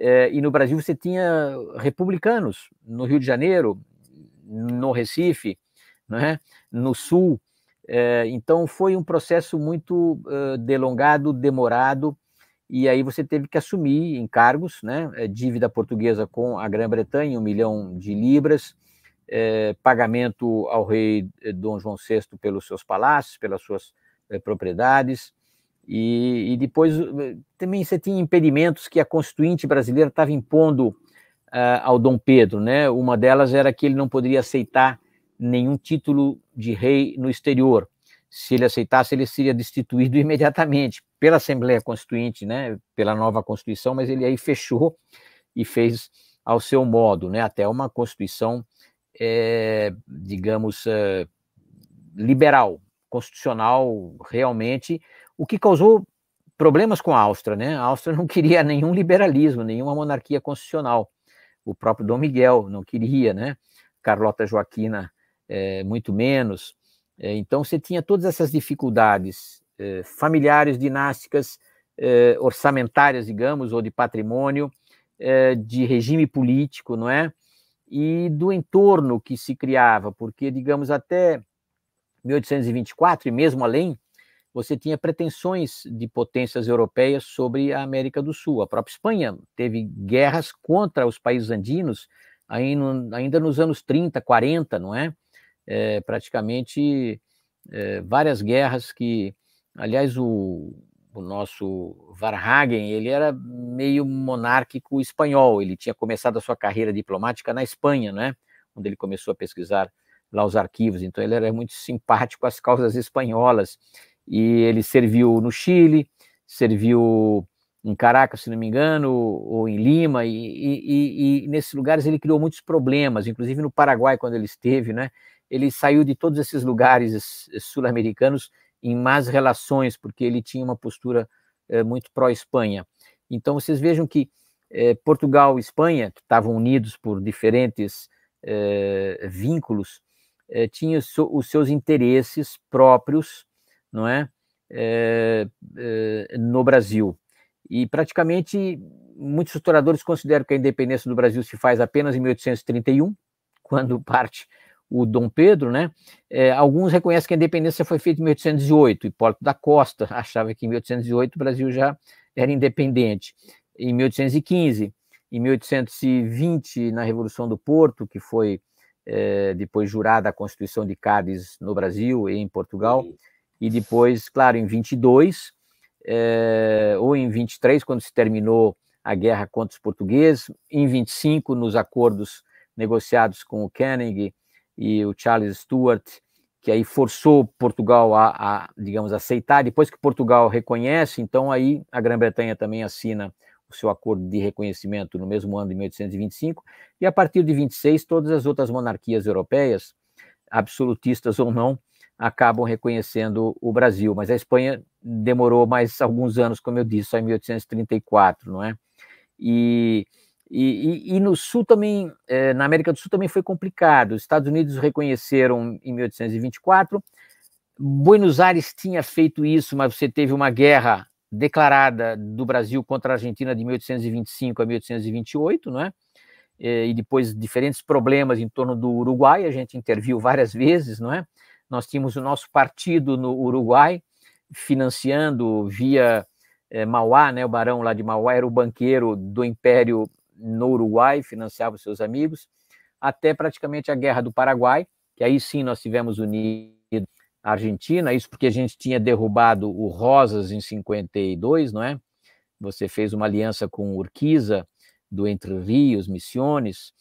é? E no Brasil você tinha republicanos, no Rio de Janeiro, no Recife, não é? No Sul. É, então foi um processo muito uh, delongado, demorado, e aí você teve que assumir encargos, né? É, dívida portuguesa com a Grã-Bretanha, um milhão de libras, é, pagamento ao rei eh, Dom João VI pelos seus palácios, pelas suas eh, propriedades, e, e, depois eh, também você tinha impedimentos que a Constituinte brasileira estava impondo ah, ao Dom Pedro, né? Uma delas era que ele não poderia aceitar nenhum título de rei no exterior se ele aceitasse, ele seria destituído imediatamente pela Assembleia Constituinte, né, pela nova Constituição, mas ele aí fechou e fez ao seu modo, né, até uma Constituição, é, digamos, é, liberal, constitucional realmente, o que causou problemas com a Áustria, né? A Áustria não queria nenhum liberalismo, nenhuma monarquia constitucional. O próprio Dom Miguel não queria, né? Carlota Joaquina é, muito menos. Eh, então, você tinha todas essas dificuldades eh, familiares, dinásticas, eh, orçamentárias, digamos, ou de patrimônio, de regime político, não é? E do entorno que se criava, porque, digamos, até 1824, e mesmo além, você tinha pretensões de potências europeias sobre a América do Sul. A própria Espanha teve guerras contra os países andinos ainda nos anos 30, 40, não é? é, praticamente é, várias guerras que, aliás, o, o nosso Varhagen, ele era meio monárquico espanhol, ele tinha começado a sua carreira diplomática na Espanha, né? onde ele começou a pesquisar lá os arquivos, então ele era muito simpático às causas espanholas, e ele serviu no Chile, serviu em Caracas, se não me engano, ou em Lima, e, e, e, e nesses lugares ele criou muitos problemas, inclusive no Paraguai, quando ele esteve, né? ele saiu de todos esses lugares sul-americanos em más relações, porque ele tinha uma postura é, muito pró-Espanha. Então, vocês vejam que é, Portugal e Espanha, que estavam unidos por diferentes é, vínculos, tinham os seus interesses próprios, não é, no Brasil. E praticamente muitos historiadores consideram que a independência do Brasil se faz apenas em 1831, quando parte o Dom Pedro, né? É, alguns reconhecem que a independência foi feita em 1808. Hipólito da Costa achava que em 1808 o Brasil já era independente. Em 1815, em 1820, na Revolução do Porto, que foi é, depois jurada a Constituição de Cádiz no Brasil e em Portugal, e depois, claro, em 22 é, eh, ou em 23, quando se terminou a guerra contra os portugueses, em 25 nos acordos negociados com o Kennedy e o Charles Stewart, que aí forçou Portugal a, a, digamos, aceitar. Depois que Portugal reconhece, então aí a Grã-Bretanha também assina o seu acordo de reconhecimento no mesmo ano de 1825, e a partir de 26 todas as outras monarquias europeias, absolutistas ou não, acabam reconhecendo o Brasil, mas a Espanha demorou mais alguns anos, como eu disse, só em 1834, não é? E e, e, e no Sul também, eh, na América do Sul também foi complicado. Os Estados Unidos reconheceram em 1824. Buenos Aires tinha feito isso, mas você teve uma guerra declarada do Brasil contra a Argentina de 1825 a 1828, não é? Eh, e depois diferentes problemas em torno do Uruguai, a gente interviu várias vezes, não é? Nós tínhamos o nosso partido no Uruguai financiando via é, Mauá, né? O barão lá de Mauá era o banqueiro do Império no Uruguai, financiava os seus amigos, até praticamente a Guerra do Paraguai, que aí sim nós tivemos unido a Argentina, isso porque a gente tinha derrubado o Rosas em 52, não é? Você fez uma aliança com Urquiza, do Entre Rios, Misiones,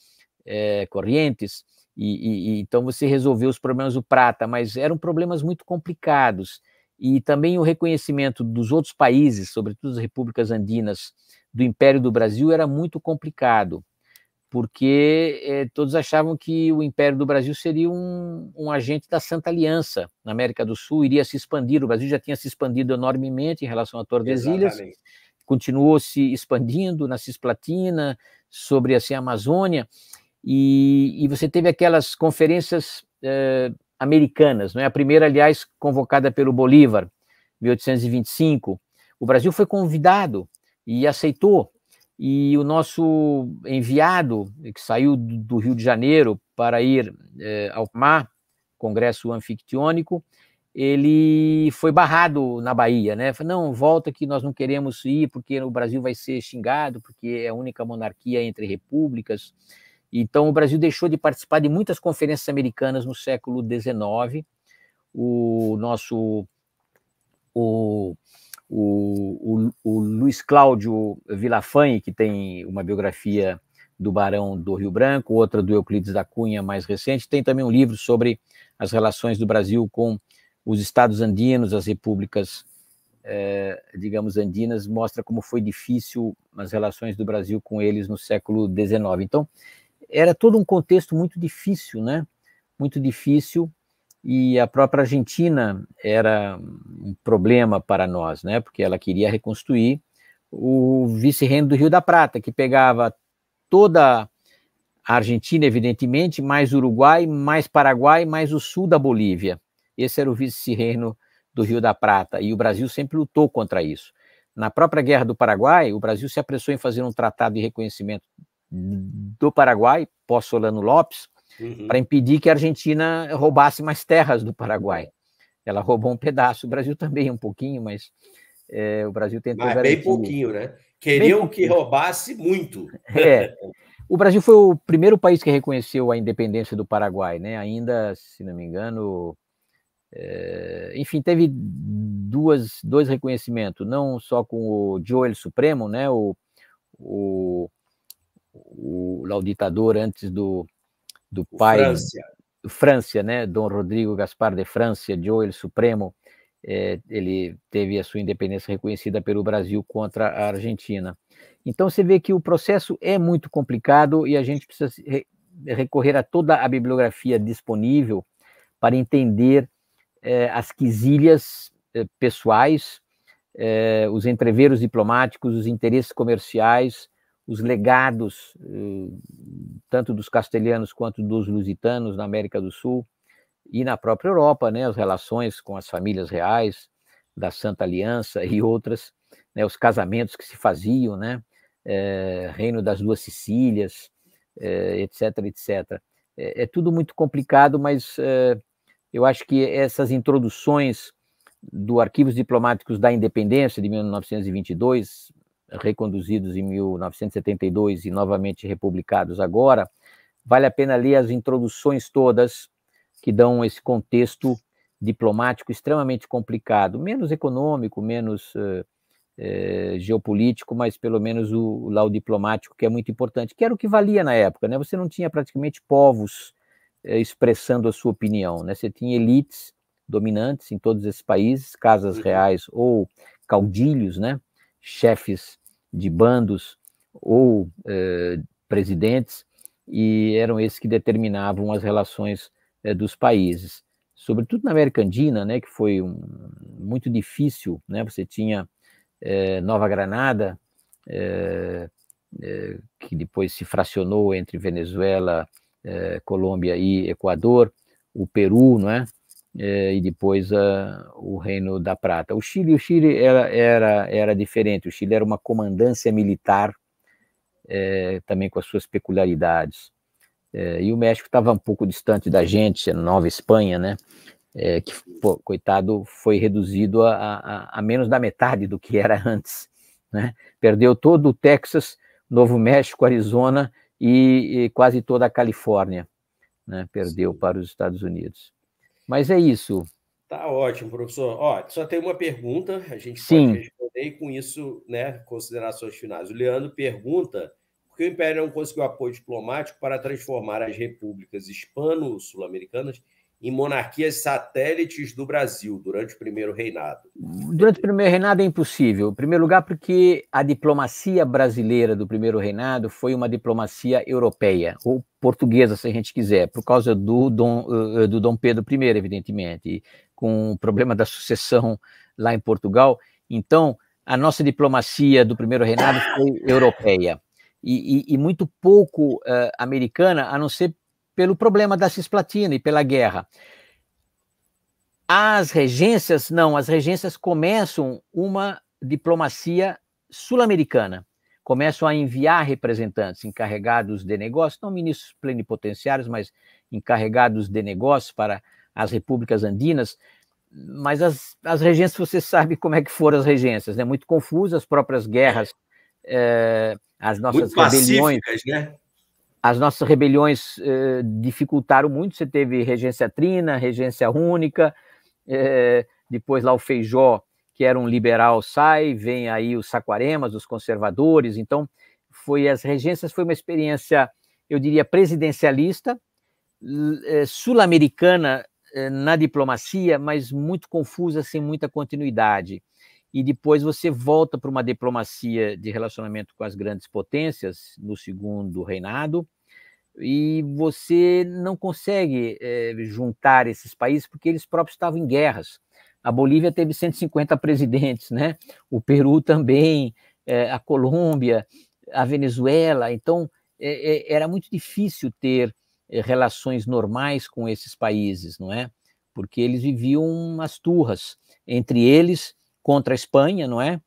é, eh, Corrientes, e, e, então você resolveu os problemas do Prata, mas eram problemas muito complicados e também o reconhecimento dos outros países, sobretudo as repúblicas andinas, do Império do Brasil era muito complicado, porque eh, todos achavam que o Império do Brasil seria um, um, agente da Santa Aliança na América do Sul, iria se expandir. O Brasil já tinha se expandido enormemente em relação a Tordesilhas, Exatamente. continuou se expandindo na Cisplatina, sobre assim, a Amazônia, e, e você teve aquelas conferências eh, americanas, é? a primeira, aliás, convocada pelo Bolívar, 1825. O Brasil foi convidado e aceitou. E o nosso enviado, que saiu do Rio de Janeiro para ir eh, ao mar, congresso anfictiônico, ele foi barrado na Bahia, né? Falou, não, volta que nós não queremos ir porque o Brasil vai ser xingado, porque é a única monarquia entre repúblicas. Então, o Brasil deixou de participar de muitas conferências americanas no século XIX. O nosso o o, o, o Luiz Cláudio Vilafanhe, que tem uma biografia do Barão do Rio Branco, outra do Euclides da Cunha, mais recente, tem também um livro sobre as relações do Brasil com os estados andinos, as repúblicas, eh, digamos, andinas, mostra como foi difícil as relações do Brasil com eles no século XIX. Então, era todo um contexto muito difícil, né? Muito difícil, e a própria Argentina era um problema para nós, né? Porque ela queria reconstruir o vice-reino do Rio da Prata, que pegava toda a Argentina, evidentemente, mais Uruguai, mais Paraguai, mais o sul da Bolívia. Esse era o vice-reino do Rio da Prata e o Brasil sempre lutou contra isso. Na própria Guerra do Paraguai, o Brasil se apressou em fazer um tratado de reconhecimento do Paraguai, pós Solano Lopes, uhum. para impedir que a Argentina roubasse mais terras do Paraguai. Ela roubou um pedaço, o Brasil também um pouquinho, mas é, o Brasil tentou. Mas bem pouquinho, né? Queriam que roubasse muito. É. O Brasil foi o primeiro país que reconheceu a independência do Paraguai, né? Ainda, se não me engano, é... enfim, teve duas, dois reconhecimentos, não só com o Joel Supremo, né? O, o, o, o ditador antes do, do pai França. França, né? Dom Rodrigo Gaspar de França, Joel Supremo, é, ele teve a sua independência reconhecida pelo Brasil contra a Argentina. Então você vê que o processo é muito complicado e a gente precisa recorrer a toda a bibliografia disponível para entender eh, as quisilhas eh, pessoais, os entreveros diplomáticos, os interesses comerciais, os legados, eh, tanto dos castelhanos quanto dos lusitanos na América do Sul e na própria Europa, né, as relações com as famílias reais da Santa Aliança e outras, né, os casamentos que se faziam, né, é, Reino das Duas Sicílias, é, etc, etc. É, é, tudo muito complicado, mas eh, eu acho que essas introduções do Arquivos Diplomáticos da Independência de 1922, reconduzidos em 1972 e novamente republicados agora, vale a pena ler as introduções todas que dão esse contexto diplomático extremamente complicado, menos econômico, menos uh, uh, geopolítico, mas pelo menos o, lá o diplomático, que é muito importante, que era o que valia na época, né? Você não tinha praticamente povos uh, expressando a sua opinião, né? Você tinha elites dominantes em todos esses países, casas uhum. reais ou caudilhos, né? Chefes de bandos ou eh, presidentes, e eram esses que determinavam as relações eh, dos países. Sobretudo na América Andina, né, que foi um, muito difícil, né, você tinha eh, Nova Granada, que depois se fracionou entre Venezuela, Colômbia e Equador, o Peru, não é? Eh, e depois ah, o Reino da Prata. O Chile, o Chile era, era, era diferente, o Chile era uma comandância militar, é, também com as suas peculiaridades. É, e o México estava um pouco distante da gente, a Nova Espanha, né? É, que, pô, coitado, foi reduzido a, a, a, menos da metade do que era antes. Né? Perdeu todo o Texas, Novo México, Arizona e, e quase toda a Califórnia. Né? Perdeu para os Estados Unidos. Mas é isso. Tá ótimo, professor. Ó, só tem uma pergunta, a gente Sim. pode responder e com isso, né, considerações finais. O Leandro pergunta por que o Império não conseguiu apoio diplomático para transformar as repúblicas hispano-sul-americanas em monarquias satélites do Brasil durante o primeiro reinado? Durante o primeiro reinado é impossível. Em primeiro lugar, porque a diplomacia brasileira do primeiro reinado foi uma diplomacia europeia, ou portuguesa, se a gente quiser, por causa do Dom, eh, do Dom Pedro I, evidentemente, com o problema da sucessão lá em Portugal. Então, a nossa diplomacia do primeiro reinado foi europeia. E, e, e muito pouco uh, americana, a não ser pelo problema da cisplatina e pela guerra. As regências, não, as regências começam uma diplomacia sul-americana. Começam a enviar representantes encarregados de negócios, não ministros plenipotenciários, mas encarregados de negócios para as repúblicas andinas. Mas as, as regências, você sabe como é que foram as regências, né? Muito confusas, as próprias guerras, é, as nossas Muito rebeliões. Né? as nossas rebeliões eh, dificultaram muito. Você teve regência trina, regência única, eh, depois lá o Feijó, que era um liberal, sai, vem aí os saquaremas, os conservadores. Então, foi as regências foi uma experiência, eu diria, presidencialista, eh, sul-americana eh, na diplomacia, mas muito confusa, sem muita continuidade e depois você volta para uma diplomacia de relacionamento com as grandes potências no segundo reinado, e você não consegue é, juntar esses países porque eles próprios estavam em guerras. A Bolívia teve 150 presidentes, né? O Peru também, é, a Colômbia, a Venezuela. Então é, é era muito difícil ter eh, relações normais com esses países, não é? Porque eles viviam umas turras entre eles contra a Espanha, não é?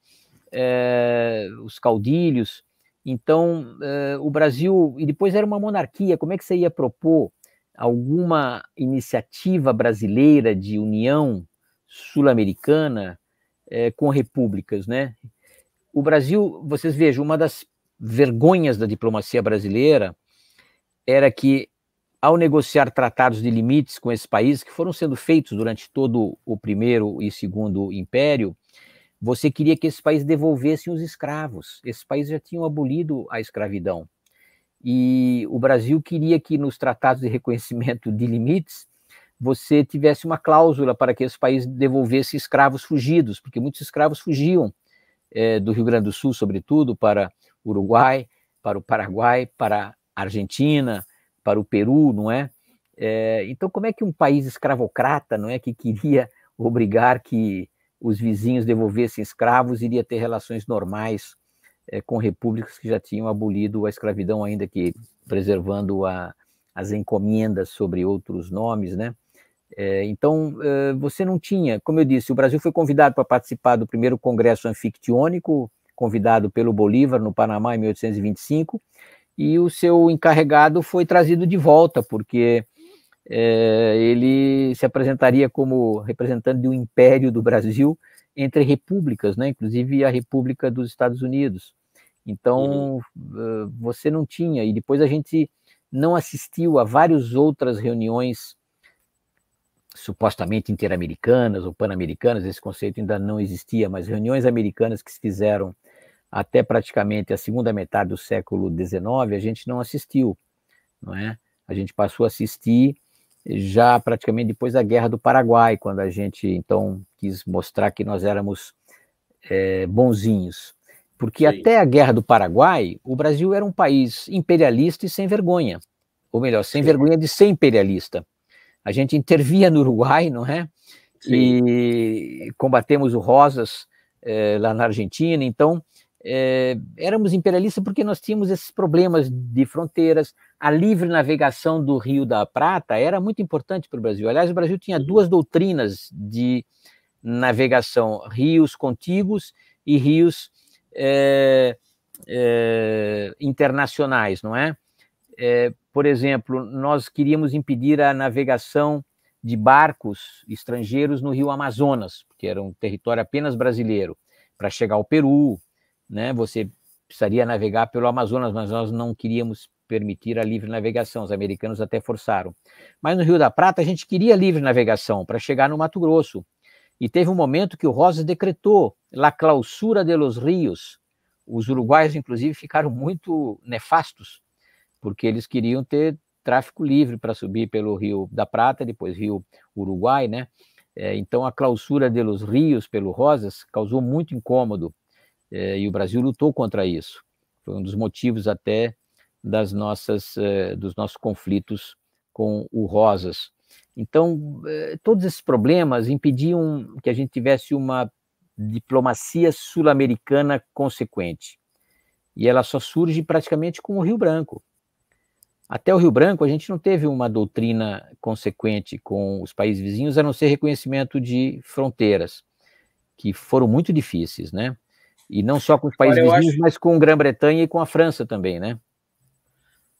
é os caudilhos. Então, é, o Brasil. E depois era uma monarquia, como é que você ia propor alguma iniciativa brasileira de união sul-americana é, com repúblicas, né? O Brasil, vocês vejam, uma das vergonhas da diplomacia brasileira era que, ao negociar tratados de limites com esses países, que foram sendo feitos durante todo o primeiro e segundo império, você queria que esse país devolvesse os escravos. Esses países já tinham abolido a escravidão. E o Brasil queria que nos tratados de reconhecimento de limites você tivesse uma cláusula para que esse país devolvesse escravos fugidos, porque muitos escravos fugiam é, do Rio Grande do Sul, sobretudo, para o Uruguai, para o Paraguai, para a Argentina, para o Peru, não é? é? Então, como é que um país escravocrata, não é, que queria obrigar que os vizinhos devolvessem escravos, iria ter relações normais é, com repúblicas que já tinham abolido a escravidão, ainda que preservando a, as encomendas sobre outros nomes, né? É, então, é, você não tinha, como eu disse, o Brasil foi convidado para participar do primeiro Congresso Anfictiônico, convidado pelo Bolívar, no Panamá, em 1825, e o seu encarregado foi trazido de volta, porque é, ele se apresentaria como representante de um império do Brasil entre repúblicas, né? inclusive a República dos Estados Unidos. Então, uhum. Eh, você não tinha, e depois a gente não assistiu a várias outras reuniões supostamente interamericanas ou pan-americanas, esse conceito ainda não existia, mas reuniões americanas que se fizeram até praticamente a segunda metade do século XIX, a gente não assistiu, não é? A gente passou a assistir já praticamente depois da Guerra do Paraguai, quando a gente então quis mostrar que nós éramos é, bonzinhos. Porque Sim. até a Guerra do Paraguai, o Brasil era um país imperialista e sem vergonha. Ou melhor, sem Sim. vergonha de ser imperialista. A gente intervia no Uruguai, não é? Sim. E combatemos o Rosas é, lá na Argentina. Então, é, éramos imperialistas porque nós tínhamos esses problemas de fronteiras. A livre navegação do Rio da Prata era muito importante para o Brasil. Aliás, o Brasil tinha uhum. duas doutrinas de navegação: rios contíguos e rios é, é, internacionais, não é? é? Por exemplo, nós queríamos impedir a navegação de barcos estrangeiros no Rio Amazonas, que era um território apenas brasileiro, para chegar ao Peru, né? Você precisaria navegar pelo Amazonas, mas nós não queríamos permitir a livre navegação. Os americanos até forçaram. Mas no Rio da Prata a gente queria livre navegação para chegar no Mato Grosso. E teve um momento que o Rosas decretou la clausura de los rios. Os uruguaios, inclusive, ficaram muito nefastos, porque eles queriam ter tráfego livre para subir pelo Rio da Prata, depois Rio Uruguai, né? É, então a clausura de los rios pelo Rosas causou muito incômodo é, e o Brasil lutou contra isso. Foi um dos motivos até das nossas, é, dos nossos conflitos com o Rosas. Então, é, todos esses problemas impediam que a gente tivesse uma diplomacia sul-americana consequente. E ela só surge praticamente com o Rio Branco. Até o Rio Branco, a gente não teve uma doutrina consequente com os países vizinhos, a não ser reconhecimento de fronteiras, que foram muito difíceis, né? E não só com os países Agora, vizinhos, acho... mas com Grã-Bretanha e com a França também, né?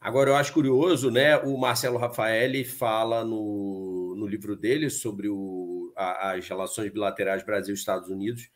Agora, eu acho curioso, né? O Marcelo Rafaeli fala no, no livro dele sobre o, a, as relações bilaterais Brasil-Estados Unidos,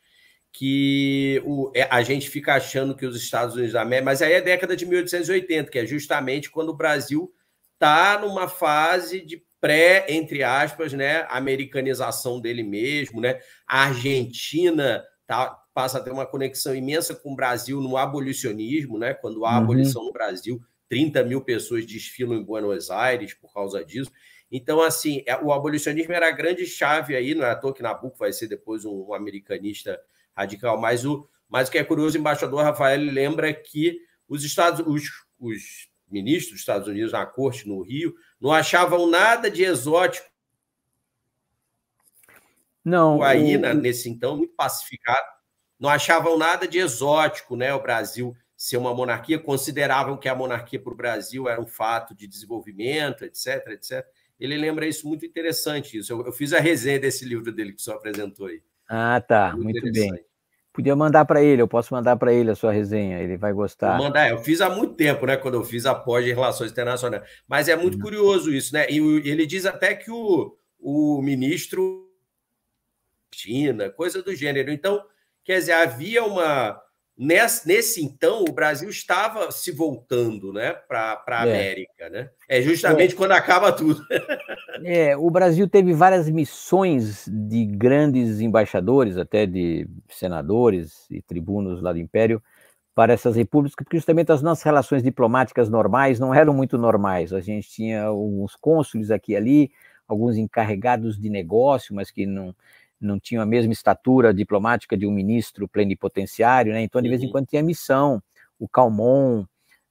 que o, é, a gente fica achando que os Estados Unidos da América, mas aí é década de 1880, que é justamente quando o Brasil está numa fase de pré, entre aspas, né, americanização dele mesmo, né? A Argentina tá, passa a ter uma conexão imensa com o Brasil no abolicionismo, né? quando há uhum. abolição no Brasil, 30 mil pessoas desfilam em Buenos Aires por causa disso. Então, assim, é, o abolicionismo era a grande chave aí, não é à toa que Nabucco vai ser depois um, americanista radical, mas o, mas o que é curioso, o embaixador Rafael lembra que os Estados, os, os ministros dos Estados Unidos na corte no Rio não achavam nada de exótico não. Aí, o... nesse então, muito pacificado não achavam nada de exótico, né? O Brasil ser uma monarquia, consideravam que a monarquia para o Brasil era um fato de desenvolvimento, etc, etc. Ele lembra isso muito interessante. Isso. Eu, eu fiz a resenha desse livro dele que o senhor apresentou aí. Ah, tá, muito, muito bem. Podia mandar para ele, eu posso mandar para ele a sua resenha, ele vai gostar. mandar, eu fiz há muito tempo, né? Quando eu fiz a pós Relações Internacionais. Mas é muito hum. curioso isso, né? E ele diz até que o, o ministro China, coisa do gênero. Então, Quer dizer, havia uma. Nesse, nesse então, o Brasil estava se voltando né, para a é. América. É. Né? É justamente é. quando acaba tudo. é, o Brasil teve várias missões de grandes embaixadores, até de senadores e tribunos lá do Império, para essas repúblicas, porque justamente as nossas relações diplomáticas normais não eram muito normais. A gente tinha alguns cônsules aqui e ali, alguns encarregados de negócio, mas que não não tinham a mesma estatura diplomática de um ministro plenipotenciário, né? Então, de vez em uhum. quando tinha missão. O Calmon,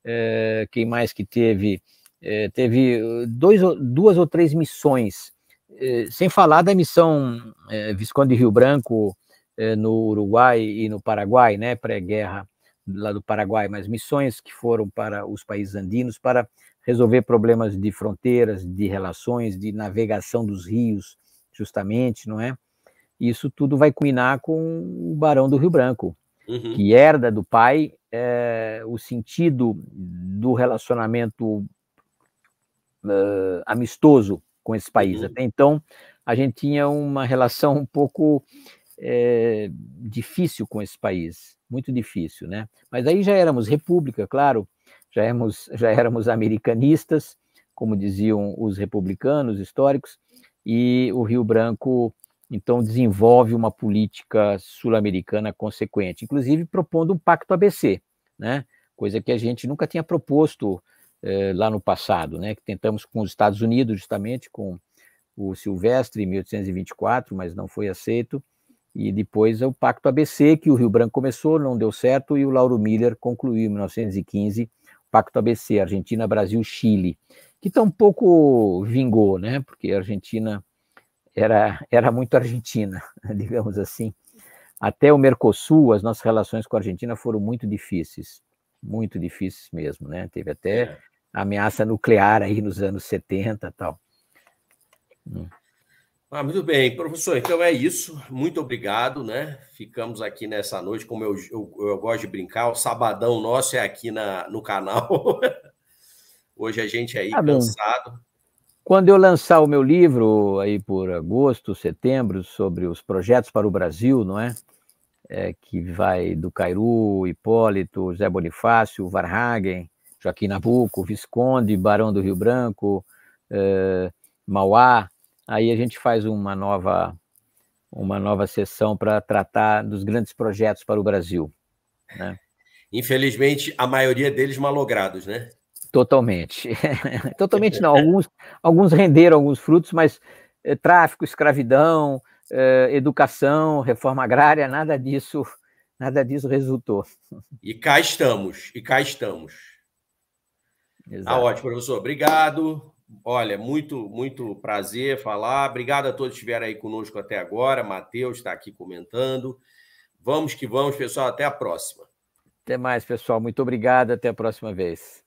é, quem mais que teve? É, teve eh, dois, duas ou três missões, é, sem falar da missão Visconde Rio Branco no Uruguai e no Paraguai, né? Pré-guerra lá do Paraguai, mas missões que foram para os países andinos para resolver problemas de fronteiras, de relações, de navegação dos rios, justamente, não é? isso tudo vai culminar com o Barão do Rio Branco, uhum. que herda do pai é, o sentido do relacionamento uh, amistoso com esse país. Uhum. Até então, a gente tinha uma relação um pouco é, difícil com esse país, muito difícil, né? Mas aí já éramos república, claro, já éramos, já éramos americanistas, como diziam os republicanos históricos, e o Rio Branco então desenvolve uma política sul-americana consequente, inclusive propondo um pacto ABC, né? coisa que a gente nunca tinha proposto eh, lá no passado, né? que tentamos com os Estados Unidos, justamente com o Silvestre, em 1824, mas não foi aceito, e depois é o Pacto ABC, que o Rio Branco começou, não deu certo, e o Lauro Miller concluiu em 1915, o Pacto ABC, Argentina, Brasil, Chile, que tampouco vingou, né? porque a Argentina era, era muito argentina, digamos assim. Até o Mercosul, as nossas relações com a Argentina foram muito difíceis, muito difíceis mesmo, né? Teve até é. ameaça nuclear aí nos anos 70 e tal. Hum. Ah, muito bem, professor. Então é isso. Muito obrigado, né? Ficamos aqui nessa noite, como eu, eu, eu gosto de brincar, o sabadão nosso é aqui na, no canal. Hoje a gente aí tá cansado. Bem. Quando eu lançar o meu livro, aí por agosto, setembro, sobre os projetos para o Brasil, não é? é que vai do Cairu, Hipólito, Zé Bonifácio, Varhagen, Joaquim Nabuco, Visconde, Barão do Rio Branco, é, Mauá. Aí a gente faz uma nova, uma nova sessão para tratar dos grandes projetos para o Brasil. Né? Infelizmente, a maioria deles malogrados, né? Totalmente. Totalmente não. Alguns, alguns renderam alguns frutos, mas é, tráfico, escravidão, é, educação, reforma agrária, nada disso, nada disso resultou. E cá estamos, e cá estamos. Tá Exato. Ah, ótimo, professor. Obrigado. Olha, muito, muito prazer falar. Obrigado a todos que estiveram aí conosco até agora. Matheus está aqui comentando. Vamos que vamos, pessoal. Até a próxima. Até mais, pessoal. Muito obrigado. Até a próxima vez.